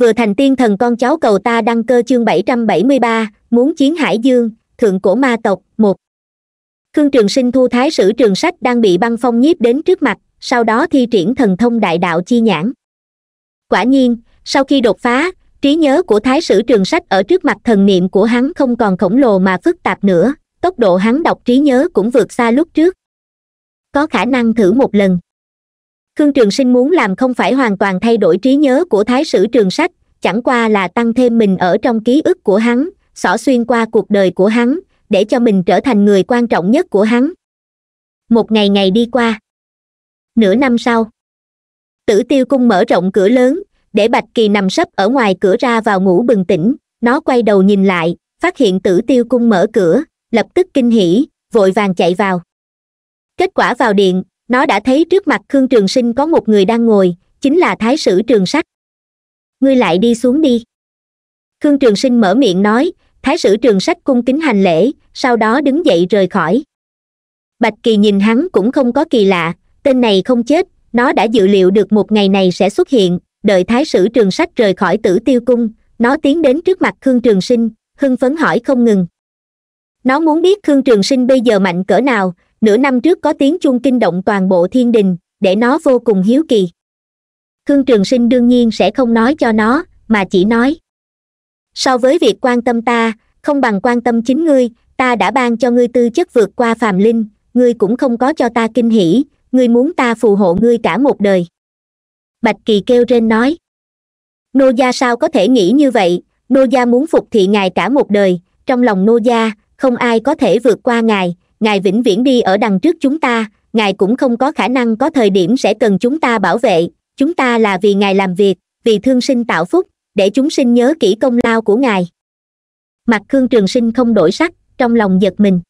vừa thành tiên thần con cháu cầu ta đăng cơ chương bảy trăm bảy mươi ba muốn chiến hải dương thượng cổ ma tộc một khương trường sinh thu thái sử trường sách đang bị băng phong nhiếp đến trước mặt sau đó thi triển thần thông đại đạo chi nhãn quả nhiên sau khi đột phá trí nhớ của thái sử trường sách ở trước mặt thần niệm của hắn không còn khổng lồ mà phức tạp nữa tốc độ hắn đọc trí nhớ cũng vượt xa lúc trước có khả năng thử một lần khương trường sinh muốn làm không phải hoàn toàn thay đổi trí nhớ của thái sử trường sách chẳng qua là tăng thêm mình ở trong ký ức của hắn xỏ xuyên qua cuộc đời của hắn để cho mình trở thành người quan trọng nhất của hắn một ngày ngày đi qua nửa năm sau tử tiêu cung mở rộng cửa lớn để bạch kỳ nằm sấp ở ngoài cửa ra vào ngủ bừng tỉnh nó quay đầu nhìn lại phát hiện tử tiêu cung mở cửa lập tức kinh hỉ vội vàng chạy vào kết quả vào điện nó đã thấy trước mặt khương trường sinh có một người đang ngồi chính là thái sử trường sắc ngươi lại đi xuống đi khương trường sinh mở miệng nói thái sử trường sách cung kính hành lễ sau đó đứng dậy rời khỏi bạch kỳ nhìn hắn cũng không có kỳ lạ tên này không chết nó đã dự liệu được một ngày này sẽ xuất hiện đợi thái sử trường sách rời khỏi tử tiêu cung nó tiến đến trước mặt khương trường sinh hưng phấn hỏi không ngừng nó muốn biết khương trường sinh bây giờ mạnh cỡ nào nửa năm trước có tiếng chuông kinh động toàn bộ thiên đình để nó vô cùng hiếu kỳ khương trường sinh đương nhiên sẽ không nói cho nó mà chỉ nói so với việc quan tâm ta không bằng quan tâm chính ngươi ta đã ban cho ngươi tư chất vượt qua phàm linh ngươi cũng không có cho ta kinh hỷ ngươi muốn ta phù hộ ngươi cả một đời bạch kỳ kêu rên nói nô gia sao có thể nghĩ như vậy nô gia muốn phục thị ngài cả một đời trong lòng nô gia không ai có thể vượt qua ngài ngài vĩnh viễn đi ở đằng trước chúng ta ngài cũng không có khả năng có thời điểm sẽ cần chúng ta bảo vệ chúng ta là vì ngài làm việc vì thương sinh tạo phúc để chúng sinh nhớ kỹ công lao của ngài mặt khương trường sinh không đổi sắc trong lòng giật mình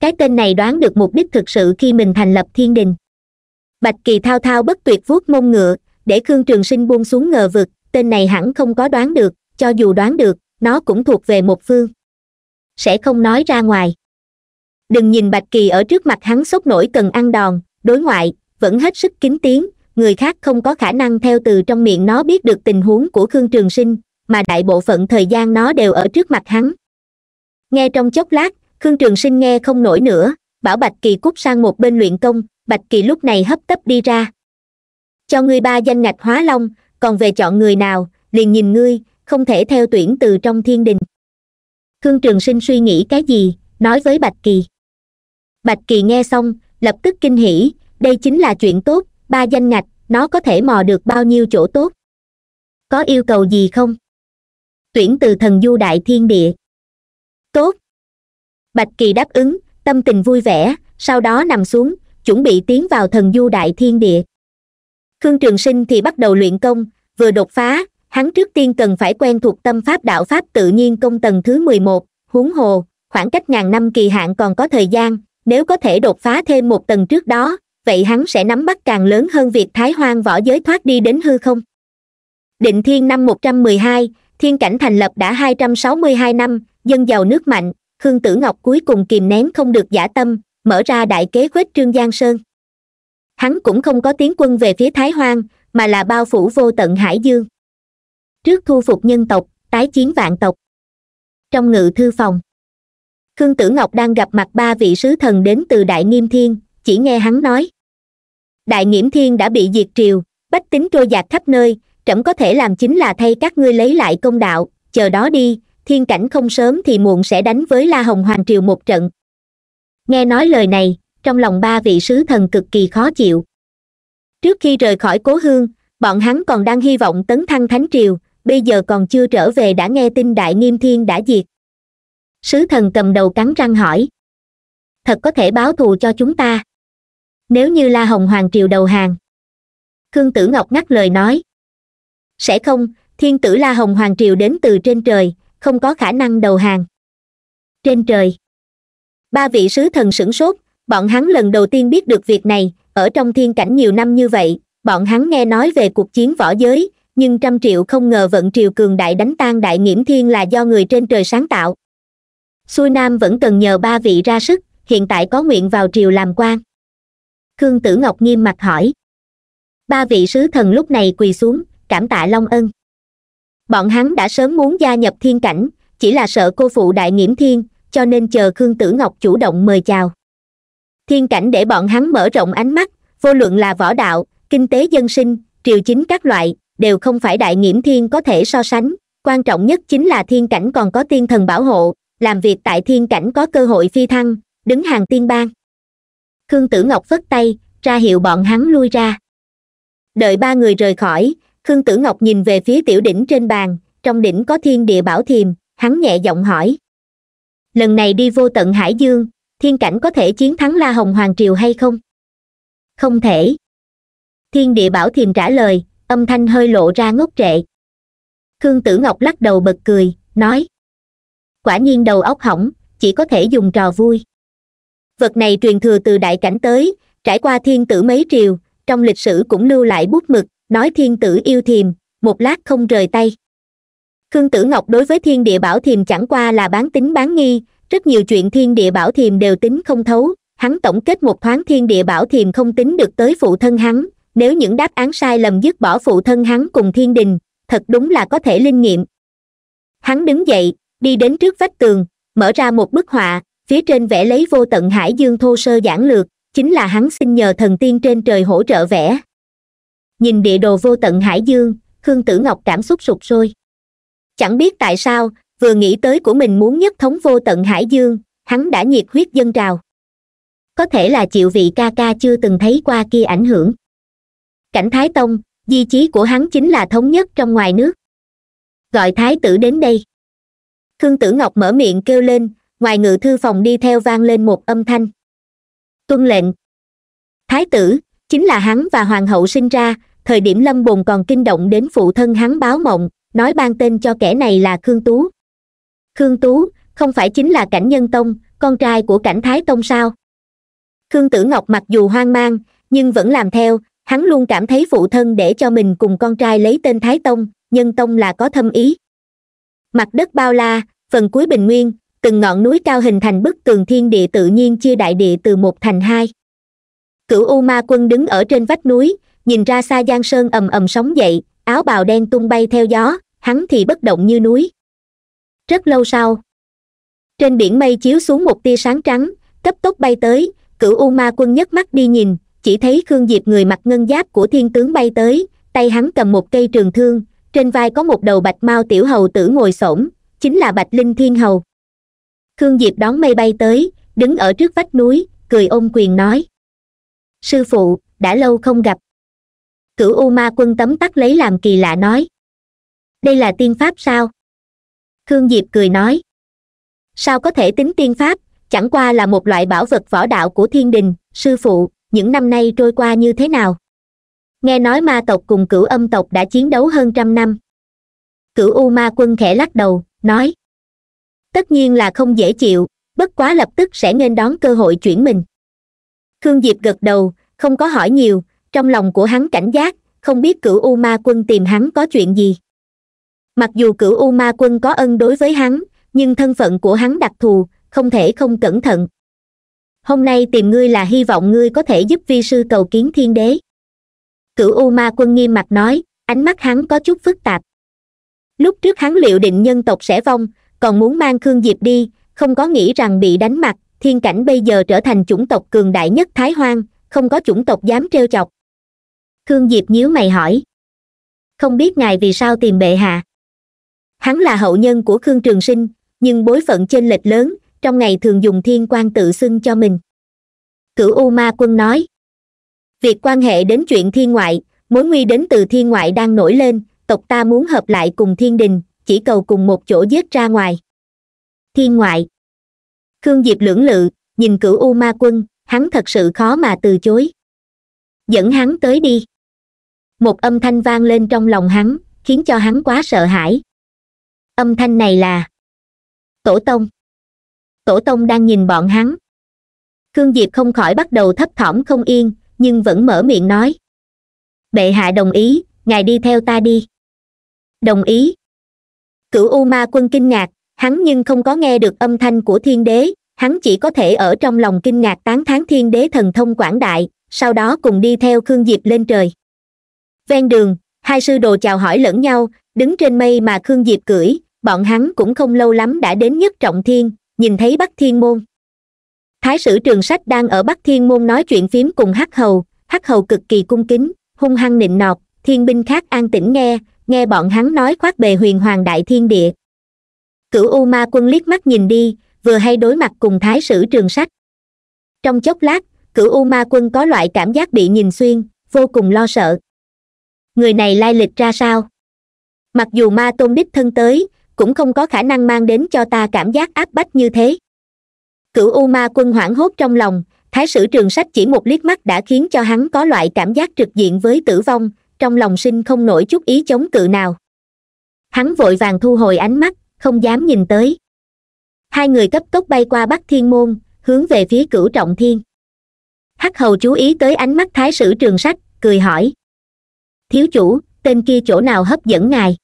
cái tên này đoán được mục đích thực sự khi mình thành lập thiên đình bạch kỳ thao thao bất tuyệt vuốt mông ngựa để khương trường sinh buông xuống ngờ vực tên này hẳn không có đoán được cho dù đoán được nó cũng thuộc về một phương sẽ không nói ra ngoài đừng nhìn bạch kỳ ở trước mặt hắn sốc nổi cần ăn đòn đối ngoại vẫn hết sức kín tiếng người khác không có khả năng theo từ trong miệng nó biết được tình huống của khương trường sinh mà đại bộ phận thời gian nó đều ở trước mặt hắn nghe trong chốc lát khương trường sinh nghe không nổi nữa bảo bạch kỳ cút sang một bên luyện công bạch kỳ lúc này hấp tấp đi ra cho ngươi ba danh ngạch hóa long còn về chọn người nào liền nhìn ngươi không thể theo tuyển từ trong thiên đình khương trường sinh suy nghĩ cái gì nói với bạch kỳ bạch kỳ nghe xong lập tức kinh hỉ đây chính là chuyện tốt ba danh ngạch nó có thể mò được bao nhiêu chỗ tốt có yêu cầu gì không tuyển từ thần du đại thiên địa tốt bạch kỳ đáp ứng tâm tình vui vẻ sau đó nằm xuống chuẩn bị tiến vào thần du đại thiên địa khương trường sinh thì bắt đầu luyện công vừa đột phá hắn trước tiên cần phải quen thuộc tâm pháp đạo pháp tự nhiên công tầng thứ mười một huống hồ khoảng cách ngàn năm kỳ hạn còn có thời gian nếu có thể đột phá thêm một tầng trước đó vậy hắn sẽ nắm bắt càng lớn hơn việc thái hoang võ giới thoát đi đến hư không định thiên năm một trăm mười hai thiên cảnh thành lập đã hai trăm sáu mươi hai năm dân giàu nước mạnh khương tử ngọc cuối cùng kìm nén không được giả tâm mở ra đại kế khuếch trương giang sơn hắn cũng không có tiến quân về phía thái hoang mà là bao phủ vô tận hải dương trước thu phục nhân tộc tái chiến vạn tộc trong ngự thư phòng khương tử ngọc đang gặp mặt ba vị sứ thần đến từ đại nghiêm thiên chỉ nghe hắn nói đại nghiễm thiên đã bị diệt triều bách tính trôi giạt khắp nơi trẫm có thể làm chính là thay các ngươi lấy lại công đạo chờ đó đi thiên cảnh không sớm thì muộn sẽ đánh với la hồng hoàng triều một trận nghe nói lời này trong lòng ba vị sứ thần cực kỳ khó chịu trước khi rời khỏi cố hương bọn hắn còn đang hy vọng tấn thăng thánh triều bây giờ còn chưa trở về đã nghe tin đại nghiêm thiên đã diệt sứ thần cầm đầu cắn răng hỏi thật có thể báo thù cho chúng ta nếu như la hồng hoàng triều đầu hàng khương tử ngọc ngắt lời nói sẽ không thiên tử la hồng hoàng triều đến từ trên trời không có khả năng đầu hàng trên trời ba vị sứ thần sửng sốt bọn hắn lần đầu tiên biết được việc này ở trong thiên cảnh nhiều năm như vậy bọn hắn nghe nói về cuộc chiến võ giới nhưng trăm triệu không ngờ vận triều cường đại đánh tan đại nghiễm thiên là do người trên trời sáng tạo xuôi nam vẫn cần nhờ ba vị ra sức hiện tại có nguyện vào triều làm quan khương tử ngọc nghiêm mặt hỏi ba vị sứ thần lúc này quỳ xuống cảm tạ long ân bọn hắn đã sớm muốn gia nhập thiên cảnh chỉ là sợ cô phụ đại nghiễm thiên cho nên chờ khương tử ngọc chủ động mời chào thiên cảnh để bọn hắn mở rộng ánh mắt vô luận là võ đạo kinh tế dân sinh triều chính các loại đều không phải đại nghiễm thiên có thể so sánh quan trọng nhất chính là thiên cảnh còn có tiên thần bảo hộ làm việc tại thiên cảnh có cơ hội phi thăng đứng hàng tiên bang khương tử ngọc vất tay ra hiệu bọn hắn lui ra đợi ba người rời khỏi khương tử ngọc nhìn về phía tiểu đỉnh trên bàn trong đỉnh có thiên địa bảo thiềm hắn nhẹ giọng hỏi lần này đi vô tận hải dương thiên cảnh có thể chiến thắng la hồng hoàng triều hay không không thể thiên địa bảo thiềm trả lời âm thanh hơi lộ ra ngốc trệ khương tử ngọc lắc đầu bật cười nói quả nhiên đầu óc hỏng chỉ có thể dùng trò vui vật này truyền thừa từ đại cảnh tới trải qua thiên tử mấy triều trong lịch sử cũng lưu lại bút mực nói thiên tử yêu thiềm một lát không rời tay khương tử ngọc đối với thiên địa bảo thiềm chẳng qua là bán tính bán nghi rất nhiều chuyện thiên địa bảo thiềm đều tính không thấu hắn tổng kết một thoáng thiên địa bảo thiềm không tính được tới phụ thân hắn nếu những đáp án sai lầm dứt bỏ phụ thân hắn cùng thiên đình thật đúng là có thể linh nghiệm hắn đứng dậy đi đến trước vách tường mở ra một bức họa phía trên vẽ lấy vô tận hải dương thô sơ giản lược chính là hắn xin nhờ thần tiên trên trời hỗ trợ vẽ nhìn địa đồ vô tận hải dương khương tử ngọc cảm xúc sụp sôi chẳng biết tại sao vừa nghĩ tới của mình muốn nhất thống vô tận hải dương hắn đã nhiệt huyết dâng trào có thể là chịu vị ca ca chưa từng thấy qua kia ảnh hưởng cảnh thái tông di chí của hắn chính là thống nhất trong ngoài nước gọi thái tử đến đây khương tử ngọc mở miệng kêu lên ngoài ngự thư phòng đi theo vang lên một âm thanh tuân lệnh thái tử chính là hắn và hoàng hậu sinh ra thời điểm lâm bồn còn kinh động đến phụ thân hắn báo mộng nói ban tên cho kẻ này là khương tú khương tú không phải chính là cảnh nhân tông con trai của cảnh thái tông sao khương tử ngọc mặc dù hoang mang nhưng vẫn làm theo hắn luôn cảm thấy phụ thân để cho mình cùng con trai lấy tên thái tông nhân tông là có thâm ý mặt đất bao la phần cuối bình nguyên từng ngọn núi cao hình thành bức tường thiên địa tự nhiên chia đại địa từ một thành hai cửu u ma quân đứng ở trên vách núi nhìn ra xa giang sơn ầm ầm sóng dậy áo bào đen tung bay theo gió hắn thì bất động như núi rất lâu sau trên biển mây chiếu xuống một tia sáng trắng cấp tốc bay tới cửu u ma quân nhấc mắt đi nhìn chỉ thấy khương diệp người mặc ngân giáp của thiên tướng bay tới tay hắn cầm một cây trường thương trên vai có một đầu bạch mao tiểu hầu tử ngồi xổm chính là bạch linh thiên hầu khương diệp đón mây bay tới đứng ở trước vách núi cười ôm quyền nói sư phụ đã lâu không gặp cửu u ma quân tấm tắc lấy làm kỳ lạ nói đây là tiên pháp sao khương diệp cười nói sao có thể tính tiên pháp chẳng qua là một loại bảo vật võ đạo của thiên đình sư phụ những năm nay trôi qua như thế nào nghe nói ma tộc cùng cửu âm tộc đã chiến đấu hơn trăm năm cửu u ma quân khẽ lắc đầu nói tất nhiên là không dễ chịu bất quá lập tức sẽ nên đón cơ hội chuyển mình khương diệp gật đầu không có hỏi nhiều trong lòng của hắn cảnh giác không biết cửu u ma quân tìm hắn có chuyện gì mặc dù cửu u ma quân có ân đối với hắn nhưng thân phận của hắn đặc thù không thể không cẩn thận hôm nay tìm ngươi là hy vọng ngươi có thể giúp vi sư cầu kiến thiên đế cửu u ma quân nghiêm mặt nói ánh mắt hắn có chút phức tạp lúc trước hắn liệu định nhân tộc sẽ vong còn muốn mang khương diệp đi không có nghĩ rằng bị đánh mặt thiên cảnh bây giờ trở thành chủng tộc cường đại nhất thái hoang không có chủng tộc dám trêu chọc khương diệp nhíu mày hỏi không biết ngài vì sao tìm bệ hạ hắn là hậu nhân của khương trường sinh nhưng bối phận trên lệch lớn trong ngày thường dùng thiên quan tự xưng cho mình cửu u ma quân nói việc quan hệ đến chuyện thiên ngoại mối nguy đến từ thiên ngoại đang nổi lên tộc ta muốn hợp lại cùng thiên đình chỉ cầu cùng một chỗ giết ra ngoài thiên ngoại khương diệp lưỡng lự nhìn cửu u ma quân hắn thật sự khó mà từ chối dẫn hắn tới đi một âm thanh vang lên trong lòng hắn khiến cho hắn quá sợ hãi âm thanh này là tổ tông tổ tông đang nhìn bọn hắn khương diệp không khỏi bắt đầu thấp thỏm không yên nhưng vẫn mở miệng nói bệ hạ đồng ý ngài đi theo ta đi đồng ý cửu u ma quân kinh ngạc hắn nhưng không có nghe được âm thanh của thiên đế hắn chỉ có thể ở trong lòng kinh ngạc tán thán thiên đế thần thông quảng đại sau đó cùng đi theo khương diệp lên trời ven đường hai sư đồ chào hỏi lẫn nhau đứng trên mây mà khương diệp cưỡi bọn hắn cũng không lâu lắm đã đến nhất trọng thiên nhìn thấy bắc thiên môn thái sử trường sách đang ở bắc thiên môn nói chuyện phím cùng hắc hầu hắc hầu cực kỳ cung kính hung hăng nịnh nọt thiên binh khác an tĩnh nghe nghe bọn hắn nói khoác bề huyền hoàng đại thiên địa cửu u ma quân liếc mắt nhìn đi vừa hay đối mặt cùng thái sử trường sách trong chốc lát cửu u ma quân có loại cảm giác bị nhìn xuyên vô cùng lo sợ người này lai lịch ra sao mặc dù ma tôn đích thân tới cũng không có khả năng mang đến cho ta cảm giác áp bách như thế cửu u ma quân hoảng hốt trong lòng thái sử trường sách chỉ một liếc mắt đã khiến cho hắn có loại cảm giác trực diện với tử vong trong lòng sinh không nổi chút ý chống cự nào hắn vội vàng thu hồi ánh mắt không dám nhìn tới hai người cấp tốc bay qua bắc thiên môn hướng về phía cửu trọng thiên hắc hầu chú ý tới ánh mắt thái sử trường sách cười hỏi thiếu chủ tên kia chỗ nào hấp dẫn ngài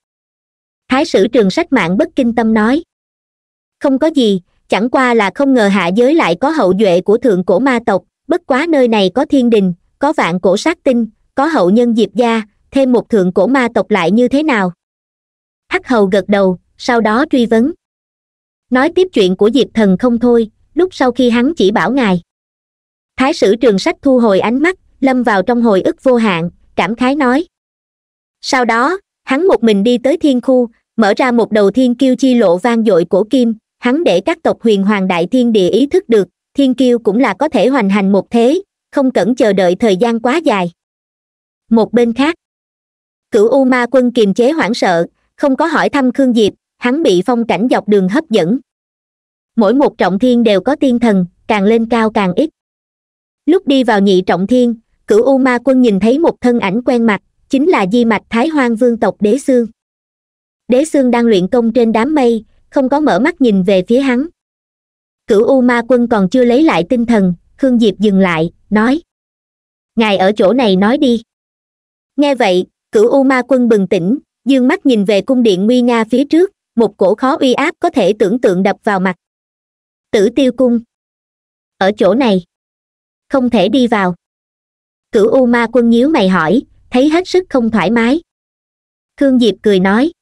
thái sử trường sách mạng bất kinh tâm nói không có gì chẳng qua là không ngờ hạ giới lại có hậu duệ của thượng cổ ma tộc bất quá nơi này có thiên đình có vạn cổ sát tinh có hậu nhân diệp gia thêm một thượng cổ ma tộc lại như thế nào hắc hầu gật đầu sau đó truy vấn nói tiếp chuyện của diệp thần không thôi lúc sau khi hắn chỉ bảo ngài thái sử trường sách thu hồi ánh mắt lâm vào trong hồi ức vô hạn cảm khái nói sau đó hắn một mình đi tới thiên khu mở ra một đầu thiên kiêu chi lộ vang dội cổ kim hắn để các tộc huyền hoàng đại thiên địa ý thức được thiên kiêu cũng là có thể hoành hành một thế không cần chờ đợi thời gian quá dài một bên khác cửu u ma quân kiềm chế hoảng sợ không có hỏi thăm khương diệp hắn bị phong cảnh dọc đường hấp dẫn mỗi một trọng thiên đều có tiên thần càng lên cao càng ít lúc đi vào nhị trọng thiên cửu u ma quân nhìn thấy một thân ảnh quen mặt chính là di mạch thái hoang vương tộc đế sương đế sương đang luyện công trên đám mây không có mở mắt nhìn về phía hắn cửu u ma quân còn chưa lấy lại tinh thần khương diệp dừng lại nói ngài ở chỗ này nói đi nghe vậy cửu u ma quân bừng tỉnh dương mắt nhìn về cung điện nguy nga phía trước một cổ khó uy áp có thể tưởng tượng đập vào mặt tử tiêu cung ở chỗ này không thể đi vào cửu u ma quân nhíu mày hỏi thấy hết sức không thoải mái khương diệp cười nói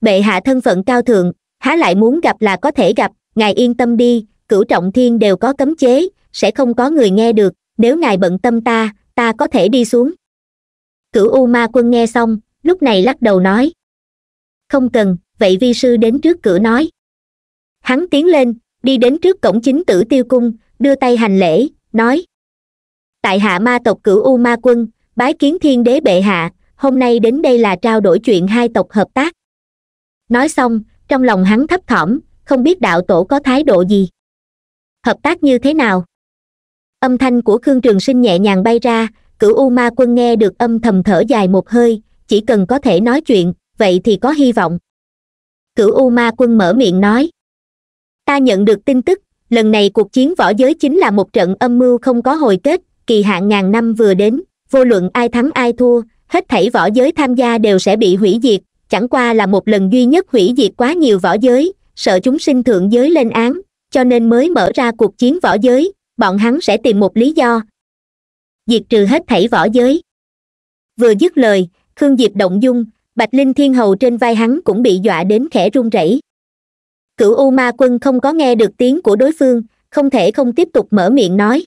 bệ hạ thân phận cao thượng há lại muốn gặp là có thể gặp ngài yên tâm đi cửu trọng thiên đều có cấm chế sẽ không có người nghe được nếu ngài bận tâm ta ta có thể đi xuống cửu u ma quân nghe xong lúc này lắc đầu nói không cần vậy vi sư đến trước cửa nói hắn tiến lên đi đến trước cổng chính tử tiêu cung đưa tay hành lễ nói tại hạ ma tộc cửu u ma quân bái kiến thiên đế bệ hạ hôm nay đến đây là trao đổi chuyện hai tộc hợp tác nói xong trong lòng hắn thấp thỏm không biết đạo tổ có thái độ gì hợp tác như thế nào âm thanh của khương trường sinh nhẹ nhàng bay ra cửu u ma quân nghe được âm thầm thở dài một hơi chỉ cần có thể nói chuyện vậy thì có hy vọng cửu u ma quân mở miệng nói ta nhận được tin tức lần này cuộc chiến võ giới chính là một trận âm mưu không có hồi kết kỳ hạn ngàn năm vừa đến vô luận ai thắng ai thua hết thảy võ giới tham gia đều sẽ bị hủy diệt chẳng qua là một lần duy nhất hủy diệt quá nhiều võ giới sợ chúng sinh thượng giới lên án cho nên mới mở ra cuộc chiến võ giới bọn hắn sẽ tìm một lý do diệt trừ hết thảy võ giới vừa dứt lời khương diệp động dung bạch linh thiên hầu trên vai hắn cũng bị dọa đến khẽ run rẩy cửu u ma quân không có nghe được tiếng của đối phương không thể không tiếp tục mở miệng nói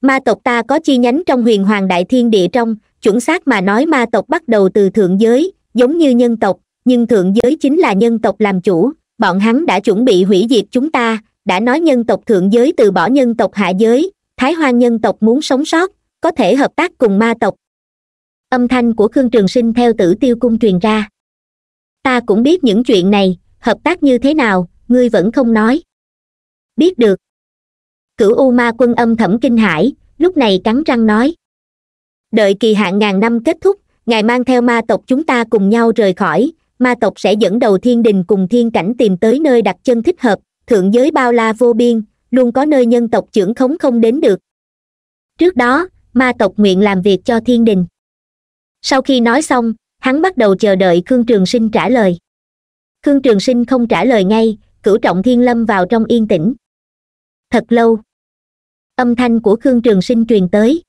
ma tộc ta có chi nhánh trong huyền hoàng đại thiên địa trong chuẩn xác mà nói ma tộc bắt đầu từ thượng giới giống như nhân tộc nhưng thượng giới chính là nhân tộc làm chủ bọn hắn đã chuẩn bị hủy diệt chúng ta đã nói nhân tộc thượng giới từ bỏ nhân tộc hạ giới thái hoang nhân tộc muốn sống sót có thể hợp tác cùng ma tộc âm thanh của khương trường sinh theo tử tiêu cung truyền ra ta cũng biết những chuyện này hợp tác như thế nào ngươi vẫn không nói biết được cửu u ma quân âm thẩm kinh hải lúc này cắn răng nói đợi kỳ hạn ngàn năm kết thúc ngài mang theo ma tộc chúng ta cùng nhau rời khỏi ma tộc sẽ dẫn đầu thiên đình cùng thiên cảnh tìm tới nơi đặt chân thích hợp thượng giới bao la vô biên luôn có nơi nhân tộc trưởng khống không đến được trước đó ma tộc nguyện làm việc cho thiên đình sau khi nói xong hắn bắt đầu chờ đợi khương trường sinh trả lời khương trường sinh không trả lời ngay cửu trọng thiên lâm vào trong yên tĩnh thật lâu âm thanh của khương trường sinh truyền tới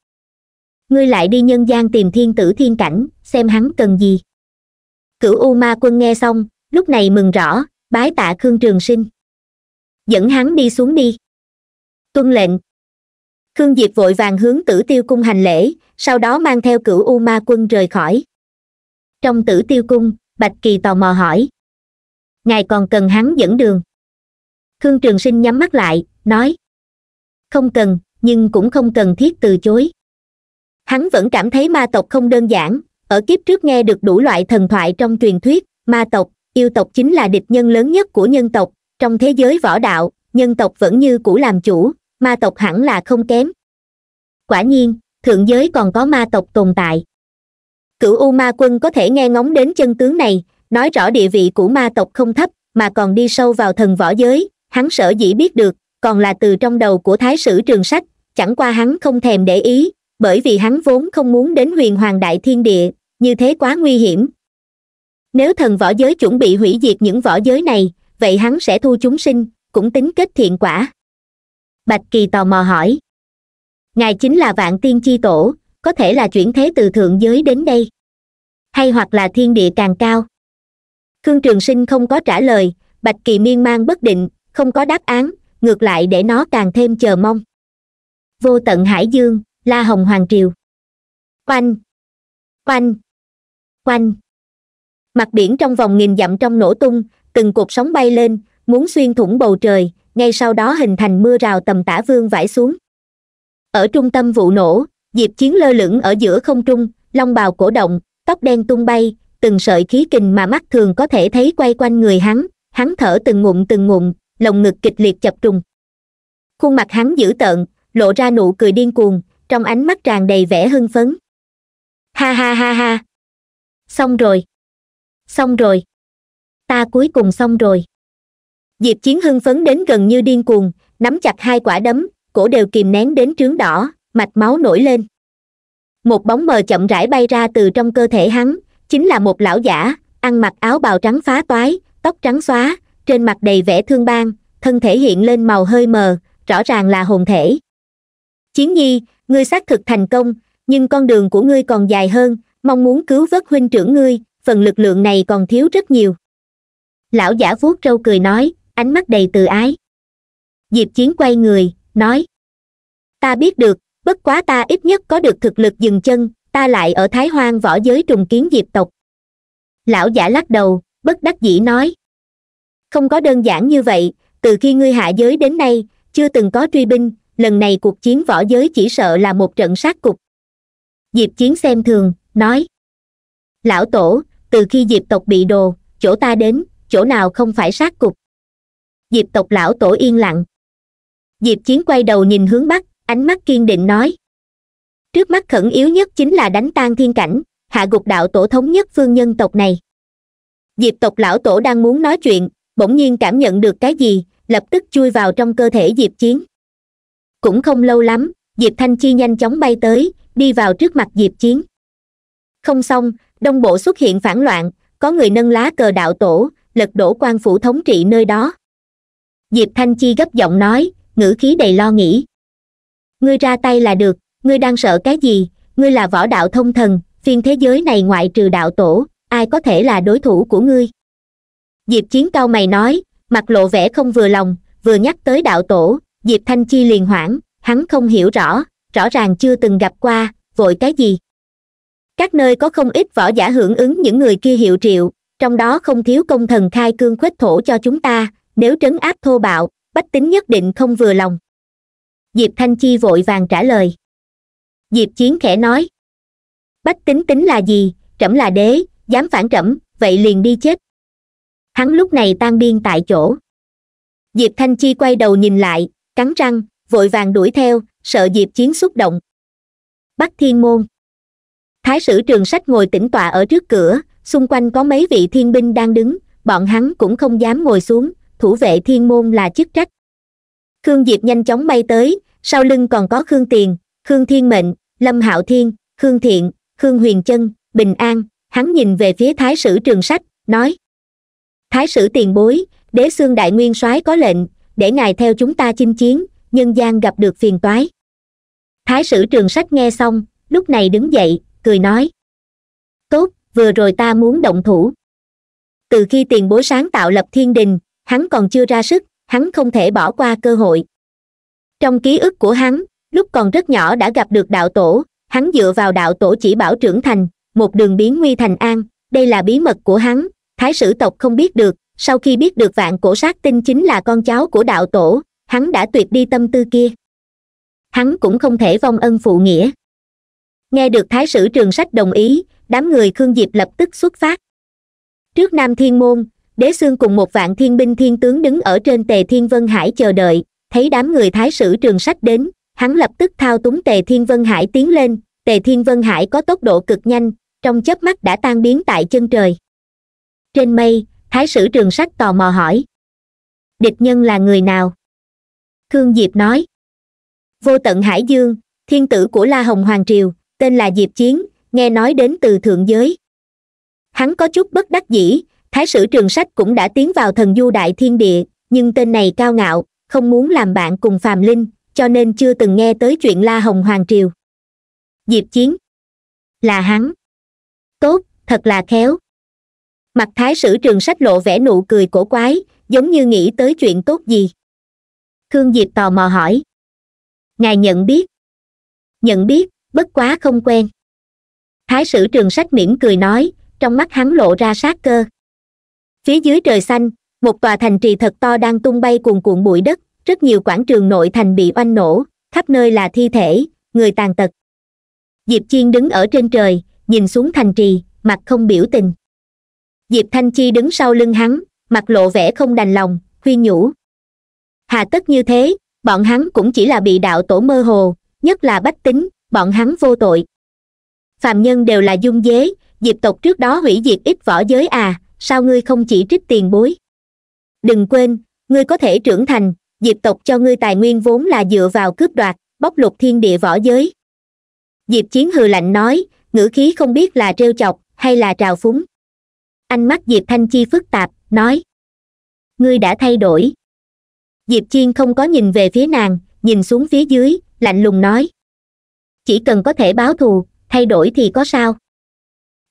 ngươi lại đi nhân gian tìm thiên tử thiên cảnh xem hắn cần gì cửu u ma quân nghe xong lúc này mừng rõ bái tạ khương trường sinh dẫn hắn đi xuống đi tuân lệnh khương diệp vội vàng hướng tử tiêu cung hành lễ sau đó mang theo cửu u ma quân rời khỏi trong tử tiêu cung bạch kỳ tò mò hỏi ngài còn cần hắn dẫn đường khương trường sinh nhắm mắt lại nói không cần nhưng cũng không cần thiết từ chối hắn vẫn cảm thấy ma tộc không đơn giản ở kiếp trước nghe được đủ loại thần thoại trong truyền thuyết ma tộc yêu tộc chính là địch nhân lớn nhất của nhân tộc trong thế giới võ đạo nhân tộc vẫn như cũ làm chủ ma tộc hẳn là không kém quả nhiên thượng giới còn có ma tộc tồn tại cửu u ma quân có thể nghe ngóng đến chân tướng này nói rõ địa vị của ma tộc không thấp mà còn đi sâu vào thần võ giới hắn sở dĩ biết được còn là từ trong đầu của thái sử trường sách chẳng qua hắn không thèm để ý bởi vì hắn vốn không muốn đến huyền hoàng đại thiên địa như thế quá nguy hiểm nếu thần võ giới chuẩn bị hủy diệt những võ giới này vậy hắn sẽ thu chúng sinh cũng tính kết thiện quả bạch kỳ tò mò hỏi ngài chính là vạn tiên chi tổ có thể là chuyển thế từ thượng giới đến đây hay hoặc là thiên địa càng cao khương trường sinh không có trả lời bạch kỳ miên man bất định không có đáp án ngược lại để nó càng thêm chờ mong vô tận hải dương la hồng hoàng triều quanh quanh quanh mặt biển trong vòng nghìn dặm trong nổ tung từng cột sóng bay lên muốn xuyên thủng bầu trời ngay sau đó hình thành mưa rào tầm tả vương vãi xuống ở trung tâm vụ nổ diệp chiến lơ lửng ở giữa không trung long bào cổ động tóc đen tung bay từng sợi khí kình mà mắt thường có thể thấy quay quanh người hắn hắn thở từng ngụm từng ngụm lồng ngực kịch liệt chập trùng khuôn mặt hắn dữ tợn lộ ra nụ cười điên cuồng trong ánh mắt tràn đầy vẻ hưng phấn ha ha ha ha xong rồi xong rồi ta cuối cùng xong rồi diệp chiến hưng phấn đến gần như điên cuồng nắm chặt hai quả đấm cổ đều kìm nén đến trướng đỏ mạch máu nổi lên một bóng mờ chậm rãi bay ra từ trong cơ thể hắn chính là một lão giả ăn mặc áo bào trắng phá toái tóc trắng xóa trên mặt đầy vẻ thương ban thân thể hiện lên màu hơi mờ rõ ràng là hồn thể chiến nhi ngươi xác thực thành công nhưng con đường của ngươi còn dài hơn mong muốn cứu vớt huynh trưởng ngươi phần lực lượng này còn thiếu rất nhiều lão giả vuốt râu cười nói ánh mắt đầy từ ái diệp chiến quay người nói ta biết được bất quá ta ít nhất có được thực lực dừng chân ta lại ở thái hoang võ giới trùng kiến diệp tộc lão giả lắc đầu bất đắc dĩ nói không có đơn giản như vậy từ khi ngươi hạ giới đến nay chưa từng có truy binh lần này cuộc chiến võ giới chỉ sợ là một trận sát cục diệp chiến xem thường nói lão tổ từ khi diệp tộc bị đồ chỗ ta đến chỗ nào không phải sát cục diệp tộc lão tổ yên lặng diệp chiến quay đầu nhìn hướng bắc ánh mắt kiên định nói trước mắt khẩn yếu nhất chính là đánh tan thiên cảnh hạ gục đạo tổ thống nhất phương nhân tộc này diệp tộc lão tổ đang muốn nói chuyện bỗng nhiên cảm nhận được cái gì lập tức chui vào trong cơ thể diệp chiến cũng không lâu lắm diệp thanh chi nhanh chóng bay tới đi vào trước mặt diệp chiến không xong đông bộ xuất hiện phản loạn có người nâng lá cờ đạo tổ lật đổ quan phủ thống trị nơi đó diệp thanh chi gấp giọng nói ngữ khí đầy lo nghĩ ngươi ra tay là được ngươi đang sợ cái gì ngươi là võ đạo thông thần phiên thế giới này ngoại trừ đạo tổ ai có thể là đối thủ của ngươi diệp chiến cao mày nói mặt lộ vẻ không vừa lòng vừa nhắc tới đạo tổ diệp thanh chi liền hoảng hắn không hiểu rõ rõ ràng chưa từng gặp qua vội cái gì các nơi có không ít võ giả hưởng ứng những người kia hiệu triệu trong đó không thiếu công thần khai cương khuếch thổ cho chúng ta nếu trấn áp thô bạo bách tính nhất định không vừa lòng diệp thanh chi vội vàng trả lời diệp chiến khẽ nói bách tính tính là gì trẫm là đế dám phản trẫm vậy liền đi chết hắn lúc này tan biên tại chỗ diệp thanh chi quay đầu nhìn lại cắn răng vội vàng đuổi theo sợ diệp chiến xúc động bắc thiên môn thái sử trường sách ngồi tĩnh tọa ở trước cửa xung quanh có mấy vị thiên binh đang đứng bọn hắn cũng không dám ngồi xuống thủ vệ thiên môn là chức trách khương diệp nhanh chóng bay tới sau lưng còn có khương tiền khương thiên mệnh lâm hạo thiên khương thiện khương huyền chân bình an hắn nhìn về phía thái sử trường sách nói thái sử tiền bối đế xương đại nguyên soái có lệnh để ngài theo chúng ta chinh chiến nhân gian gặp được phiền toái thái sử trường sách nghe xong lúc này đứng dậy cười nói tốt vừa rồi ta muốn động thủ từ khi tiền bối sáng tạo lập thiên đình hắn còn chưa ra sức hắn không thể bỏ qua cơ hội trong ký ức của hắn lúc còn rất nhỏ đã gặp được đạo tổ hắn dựa vào đạo tổ chỉ bảo trưởng thành một đường biến nguy thành an đây là bí mật của hắn thái sử tộc không biết được sau khi biết được vạn cổ sát tinh chính là con cháu của đạo tổ hắn đã tuyệt đi tâm tư kia hắn cũng không thể vong ân phụ nghĩa nghe được thái sử trường sách đồng ý đám người khương diệp lập tức xuất phát trước nam thiên môn đế sương cùng một vạn thiên binh thiên tướng đứng ở trên tề thiên vân hải chờ đợi thấy đám người thái sử trường sách đến hắn lập tức thao túng tề thiên vân hải tiến lên tề thiên vân hải có tốc độ cực nhanh trong chớp mắt đã tan biến tại chân trời trên mây thái sử trường sách tò mò hỏi địch nhân là người nào thương diệp nói vô tận hải dương thiên tử của la hồng hoàng triều tên là diệp chiến nghe nói đến từ thượng giới hắn có chút bất đắc dĩ thái sử trường sách cũng đã tiến vào thần du đại thiên địa nhưng tên này cao ngạo không muốn làm bạn cùng phàm linh cho nên chưa từng nghe tới chuyện la hồng hoàng triều diệp chiến là hắn tốt thật là khéo mặt thái sử trường sách lộ vẻ nụ cười cổ quái giống như nghĩ tới chuyện tốt gì thương diệp tò mò hỏi ngài nhận biết nhận biết bất quá không quen thái sử trường sách mỉm cười nói trong mắt hắn lộ ra sát cơ phía dưới trời xanh một tòa thành trì thật to đang tung bay cuồn cuộn bụi đất rất nhiều quảng trường nội thành bị oanh nổ khắp nơi là thi thể người tàn tật diệp chiên đứng ở trên trời nhìn xuống thành trì mặt không biểu tình diệp thanh chi đứng sau lưng hắn mặt lộ vẻ không đành lòng khuyên nhủ hà tất như thế bọn hắn cũng chỉ là bị đạo tổ mơ hồ nhất là bách tính bọn hắn vô tội phàm nhân đều là dung dế diệp tộc trước đó hủy diệt ít võ giới à sao ngươi không chỉ trích tiền bối đừng quên ngươi có thể trưởng thành diệp tộc cho ngươi tài nguyên vốn là dựa vào cướp đoạt bóc lục thiên địa võ giới diệp chiến hừ lạnh nói ngữ khí không biết là trêu chọc hay là trào phúng ánh mắt diệp thanh chi phức tạp nói ngươi đã thay đổi diệp chiên không có nhìn về phía nàng nhìn xuống phía dưới lạnh lùng nói chỉ cần có thể báo thù thay đổi thì có sao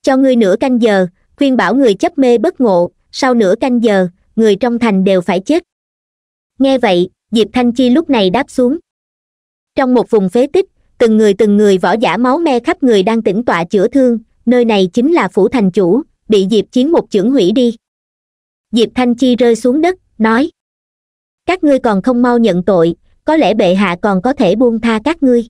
cho ngươi nửa canh giờ khuyên bảo người chấp mê bất ngộ sau nửa canh giờ người trong thành đều phải chết nghe vậy diệp thanh chi lúc này đáp xuống trong một vùng phế tích từng người từng người võ giả máu me khắp người đang tĩnh tọa chữa thương nơi này chính là phủ thành chủ bị diệp chiến một chưởng hủy đi diệp thanh chi rơi xuống đất nói các ngươi còn không mau nhận tội có lẽ bệ hạ còn có thể buông tha các ngươi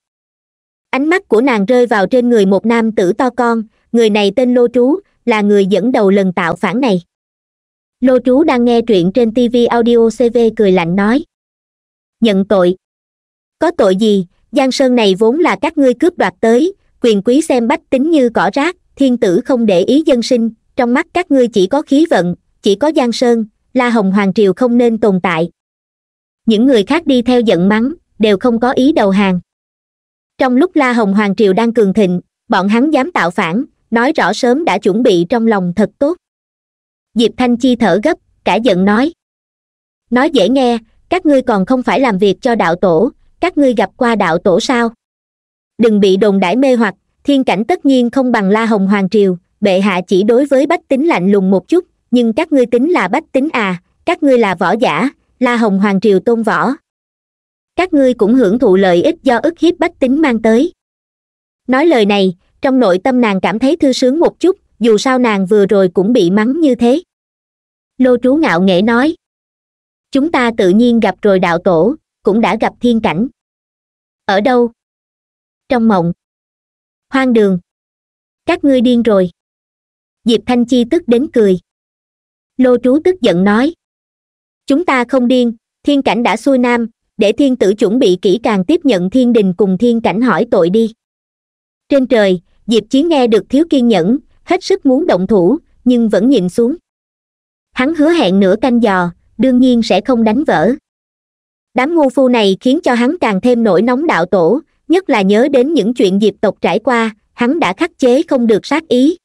ánh mắt của nàng rơi vào trên người một nam tử to con người này tên lô trú là người dẫn đầu lần tạo phản này lô trú đang nghe truyện trên tv audio cv cười lạnh nói nhận tội có tội gì giang sơn này vốn là các ngươi cướp đoạt tới quyền quý xem bách tính như cỏ rác thiên tử không để ý dân sinh trong mắt các ngươi chỉ có khí vận chỉ có giang sơn la hồng hoàng triều không nên tồn tại những người khác đi theo giận mắng đều không có ý đầu hàng trong lúc la hồng hoàng triều đang cường thịnh bọn hắn dám tạo phản nói rõ sớm đã chuẩn bị trong lòng thật tốt diệp thanh chi thở gấp cả giận nói nói dễ nghe các ngươi còn không phải làm việc cho đạo tổ các ngươi gặp qua đạo tổ sao đừng bị đồn đãi mê hoặc thiên cảnh tất nhiên không bằng la hồng hoàng triều bệ hạ chỉ đối với bách tính lạnh lùng một chút nhưng các ngươi tính là bách tính à các ngươi là võ giả la hồng hoàng triều tôn võ các ngươi cũng hưởng thụ lợi ích do ức hiếp bách tính mang tới nói lời này trong nội tâm nàng cảm thấy thư sướng một chút dù sao nàng vừa rồi cũng bị mắng như thế lô trú ngạo nghễ nói chúng ta tự nhiên gặp rồi đạo tổ cũng đã gặp thiên cảnh ở đâu trong mộng hoang đường các ngươi điên rồi diệp thanh chi tức đến cười lô trú tức giận nói chúng ta không điên thiên cảnh đã xuôi nam để thiên tử chuẩn bị kỹ càng tiếp nhận thiên đình cùng thiên cảnh hỏi tội đi trên trời diệp chiến nghe được thiếu kiên nhẫn hết sức muốn động thủ nhưng vẫn nhìn xuống hắn hứa hẹn nửa canh giò đương nhiên sẽ không đánh vỡ đám ngu phu này khiến cho hắn càng thêm nổi nóng đạo tổ nhất là nhớ đến những chuyện diệp tộc trải qua hắn đã khắc chế không được sát ý